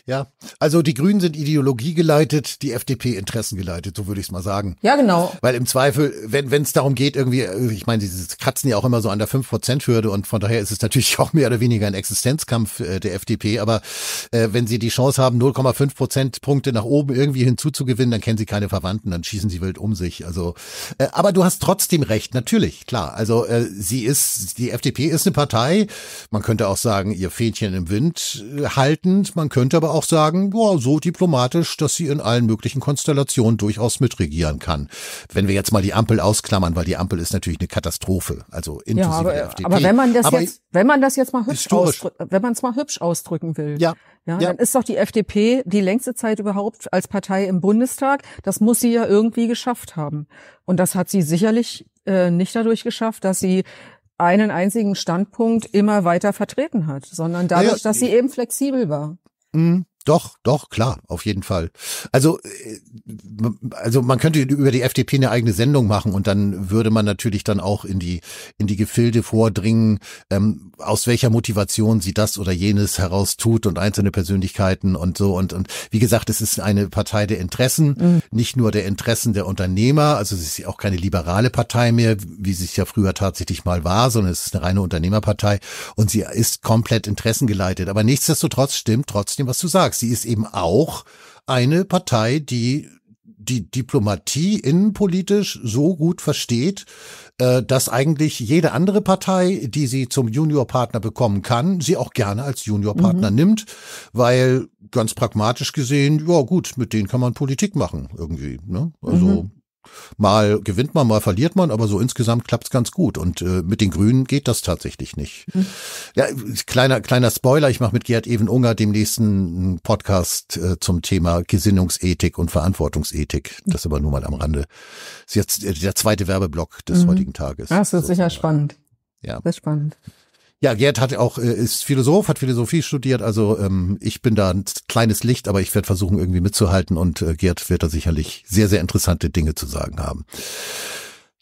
[SPEAKER 1] Ja, also die Grünen sind Ideologie geleitet, die FDP Interessen geleitet, so würde ich es mal sagen. Ja, genau. Weil im Zweifel, wenn es darum geht, irgendwie, ich meine, sie kratzen ja auch immer so an der 5%-Hürde und von daher ist es natürlich auch mehr oder weniger ein Existenzkampf äh, der FDP, aber äh, wenn sie die Chance haben, 0,5 Prozentpunkte nach oben irgendwie hinzuzugewinnen, dann kennen sie keine Verwandten, dann schießen sie wild um sich. Also, äh, aber du hast trotzdem recht, natürlich, klar. Also äh, sie ist, die FDP ist eine Partei, man könnte auch sagen, ihr Fädchen im Wind äh, haltend, man könnte könnte aber auch sagen, boah, so diplomatisch, dass sie in allen möglichen Konstellationen durchaus mitregieren kann. Wenn wir jetzt mal die Ampel ausklammern, weil die Ampel ist natürlich eine Katastrophe, also inklusive ja, aber, der äh, FDP. Aber wenn man das aber jetzt,
[SPEAKER 2] wenn man das jetzt mal hübsch wenn man es mal hübsch ausdrücken will, ja, ja, ja, dann ist doch die FDP die längste Zeit überhaupt als Partei im Bundestag. Das muss sie ja irgendwie geschafft haben. Und das hat sie sicherlich äh, nicht dadurch geschafft, dass sie einen einzigen Standpunkt immer weiter vertreten hat, sondern dadurch, ja, dass sie eben flexibel war.
[SPEAKER 1] Mm. Doch, doch, klar, auf jeden Fall. Also, äh, also man könnte über die FDP eine eigene Sendung machen und dann würde man natürlich dann auch in die, in die Gefilde vordringen, ähm, aus welcher Motivation sie das oder jenes heraus tut und einzelne Persönlichkeiten und so. Und, und wie gesagt, es ist eine Partei der Interessen, mhm. nicht nur der Interessen der Unternehmer. Also es ist auch keine liberale Partei mehr, wie sie es ja früher tatsächlich mal war, sondern es ist eine reine Unternehmerpartei und sie ist komplett interessengeleitet. Aber nichtsdestotrotz stimmt trotzdem, was du sagst sie ist eben auch eine Partei, die die Diplomatie innenpolitisch so gut versteht, äh, dass eigentlich jede andere Partei, die sie zum Juniorpartner bekommen kann, sie auch gerne als Juniorpartner mhm. nimmt, weil ganz pragmatisch gesehen, ja gut, mit denen kann man Politik machen irgendwie. Ne? Also mhm. Mal gewinnt man, mal verliert man, aber so insgesamt klappt's ganz gut. Und äh, mit den Grünen geht das tatsächlich nicht. Mhm. Ja, kleiner, kleiner Spoiler, ich mache mit Gerd Even-Unger demnächst einen Podcast äh, zum Thema Gesinnungsethik und Verantwortungsethik. Das aber nur mal am Rande. Das ist jetzt äh, der zweite Werbeblock des mhm. heutigen Tages. Ja, ah, das ist sozusagen. sicher spannend. Ja. Das ist spannend. Ja, Gerd hat auch, äh, ist Philosoph, hat Philosophie studiert, also ähm, ich bin da ein kleines Licht, aber ich werde versuchen, irgendwie mitzuhalten und äh, Gerd wird da sicherlich sehr, sehr interessante Dinge zu sagen haben.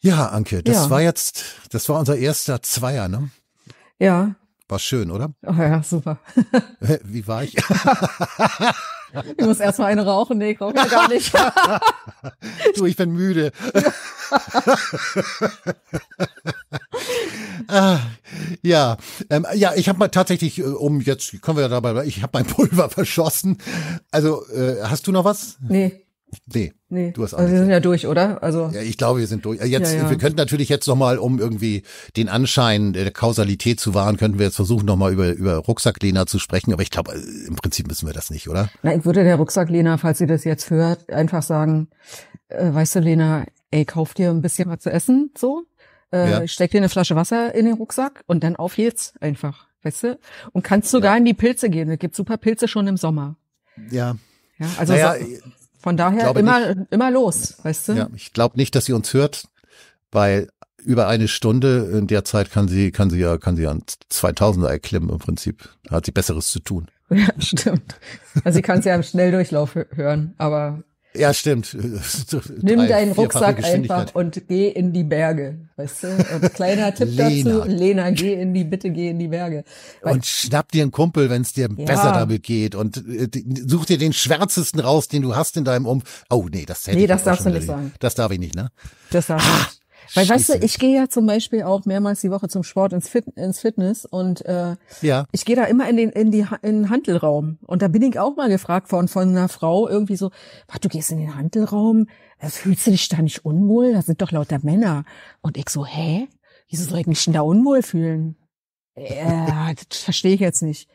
[SPEAKER 1] Ja, Anke, das ja. war jetzt, das war unser erster Zweier, ne? Ja. War schön, oder?
[SPEAKER 2] Oh ja, super.
[SPEAKER 1] Wie war ich? Ich muss erstmal eine
[SPEAKER 2] rauchen. Nee, ich rauche ja gar nicht.
[SPEAKER 1] du, ich bin müde. ah, ja, ähm, ja, ich habe mal tatsächlich, äh, um jetzt, können wir ja dabei, ich habe mein Pulver verschossen. Also, äh, hast du noch was? Nee. Nee, nee. Du hast auch also wir sind ja durch, oder? Also ja, ich glaube, wir sind durch. Äh, jetzt, ja, ja. wir könnten natürlich jetzt noch mal, um irgendwie den Anschein der Kausalität zu wahren, könnten wir jetzt versuchen noch mal über über Rucksacklena zu sprechen. Aber ich glaube, äh, im Prinzip müssen wir das nicht, oder?
[SPEAKER 2] Na, ich würde der Rucksacklena, falls sie das jetzt hört, einfach sagen: äh, Weißt du, Lena, ey, kauf dir ein bisschen was zu essen, so. Äh, ja. Steck dir eine Flasche Wasser in den Rucksack und dann auf jetzt einfach, weißt du? Und kannst sogar in die Pilze gehen. Es gibt super Pilze schon im Sommer.
[SPEAKER 1] Ja. Ja, also naja, so, äh,
[SPEAKER 2] von daher immer, nicht. immer los, weißt du? Ja,
[SPEAKER 1] ich glaube nicht, dass sie uns hört, weil über eine Stunde in der Zeit kann sie, kann sie ja, kann sie ja ein 2000er erklimmen im Prinzip. Da hat sie Besseres zu tun.
[SPEAKER 2] Ja, stimmt. Also sie kann es ja im Schnelldurchlauf hören, aber
[SPEAKER 1] ja, stimmt. Nimm Drei, deinen Rucksack einfach
[SPEAKER 2] und geh in die Berge. Weißt du? Und kleiner Tipp Lena. dazu, Lena, geh in die, bitte geh in die Berge.
[SPEAKER 1] Weil, und schnapp dir einen Kumpel, wenn es dir ja. besser damit geht. Und äh, such dir den schwärzesten raus, den du hast in deinem Um. Oh, nee, das hätte nee, ich das darfst du nicht sagen. Das darf ich nicht, ne?
[SPEAKER 2] Das darf ich ah, nicht. Weil weißt du, ich gehe ja zum Beispiel auch mehrmals die Woche zum Sport ins, Fit ins Fitness und äh, ja. ich gehe da immer in den in die in den Handelraum und da bin ich auch mal gefragt von von einer Frau irgendwie so, was du gehst in den Handelraum, äh, fühlst du dich da nicht unwohl? Da sind doch lauter Männer und ich so, hä, wieso soll ich mich denn da unwohl fühlen? Äh, das verstehe ich jetzt nicht.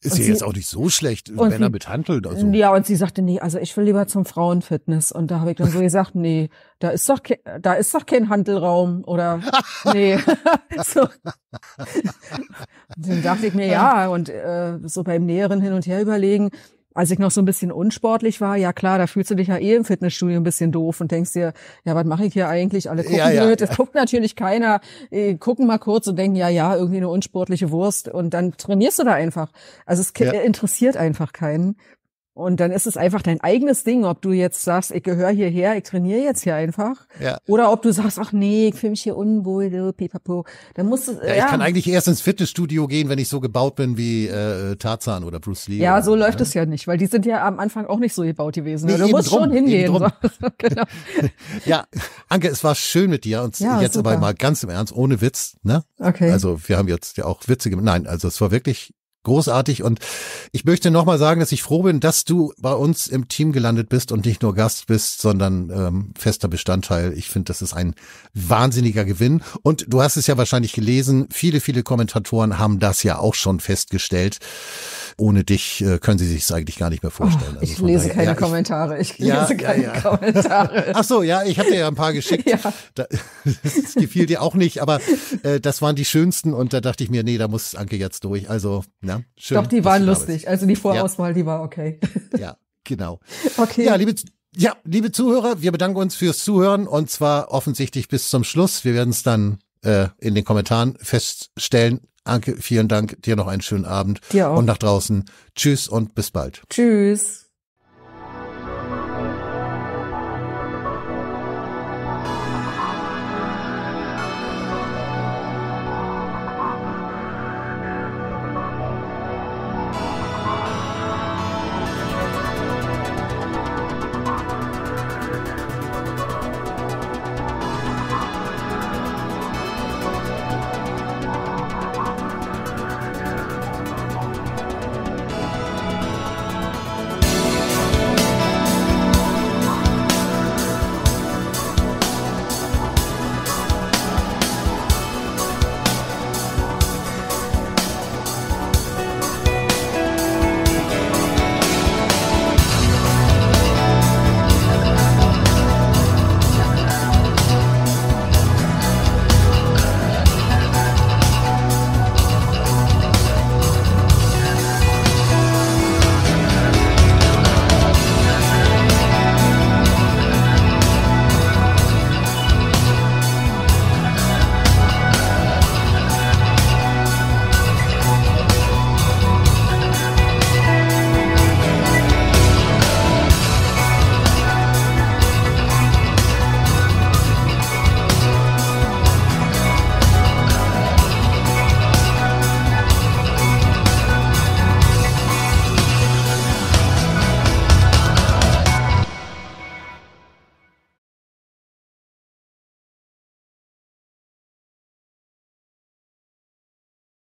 [SPEAKER 1] Ist ja jetzt auch nicht so schlecht, Männer sie, betantelt. Also.
[SPEAKER 2] Ja, und sie sagte, nee, also ich will lieber zum Frauenfitness. Und da habe ich dann so gesagt, nee, da ist doch, da ist doch kein Handelraum oder
[SPEAKER 1] nee. so.
[SPEAKER 2] dann dachte ich mir, ja, und äh, so beim näheren Hin und Her überlegen, als ich noch so ein bisschen unsportlich war, ja klar, da fühlst du dich ja eh im Fitnessstudio ein bisschen doof und denkst dir, ja, was mache ich hier eigentlich? Alle gucken ja, ja, das ja. guckt natürlich keiner, äh, gucken mal kurz und denken, ja, ja, irgendwie eine unsportliche Wurst und dann trainierst du da einfach. Also es interessiert einfach keinen. Und dann ist es einfach dein eigenes Ding, ob du jetzt sagst, ich gehöre hierher, ich trainiere jetzt hier einfach. Ja. Oder ob du sagst, ach nee, ich fühle mich hier unwohl, pipapo. Dann musst du, ja, ja, Ich kann eigentlich
[SPEAKER 1] erst ins Fitnessstudio gehen, wenn ich so gebaut bin wie äh, Tarzan oder Bruce Lee. Ja, oder, so läuft ne? es
[SPEAKER 2] ja nicht, weil die sind ja am Anfang auch nicht so gebaut gewesen. Nee, also du musst drum, schon hingehen. So. genau.
[SPEAKER 1] ja, Anke, es war schön mit dir und ja, jetzt super. aber mal ganz im Ernst, ohne Witz. Ne? Okay. Also wir haben jetzt ja auch Witze gemacht. Nein, also es war wirklich großartig. Und ich möchte nochmal sagen, dass ich froh bin, dass du bei uns im Team gelandet bist und nicht nur Gast bist, sondern ähm, fester Bestandteil. Ich finde, das ist ein wahnsinniger Gewinn. Und du hast es ja wahrscheinlich gelesen, viele, viele Kommentatoren haben das ja auch schon festgestellt. Ohne dich äh, können sie sich es eigentlich gar nicht mehr vorstellen. Oh, also ich also lese daher, keine ja,
[SPEAKER 2] Kommentare. Ich ja, lese keine ja,
[SPEAKER 1] Kommentare. Ach so, ja, ich habe dir ja ein paar geschickt. Da, das gefiel dir auch nicht, aber äh, das waren die schönsten und da dachte ich mir, nee, da muss Anke jetzt durch. Also, ja. Ja, schön. Doch, die waren lustig.
[SPEAKER 2] Also die Vorauswahl, ja. die war okay.
[SPEAKER 1] Ja, genau. Okay. Ja, liebe, ja, liebe Zuhörer, wir bedanken uns fürs Zuhören und zwar offensichtlich bis zum Schluss. Wir werden es dann äh, in den Kommentaren feststellen. Anke, vielen Dank. Dir noch einen schönen Abend. Dir auch. Und nach draußen. Tschüss und bis bald.
[SPEAKER 2] Tschüss.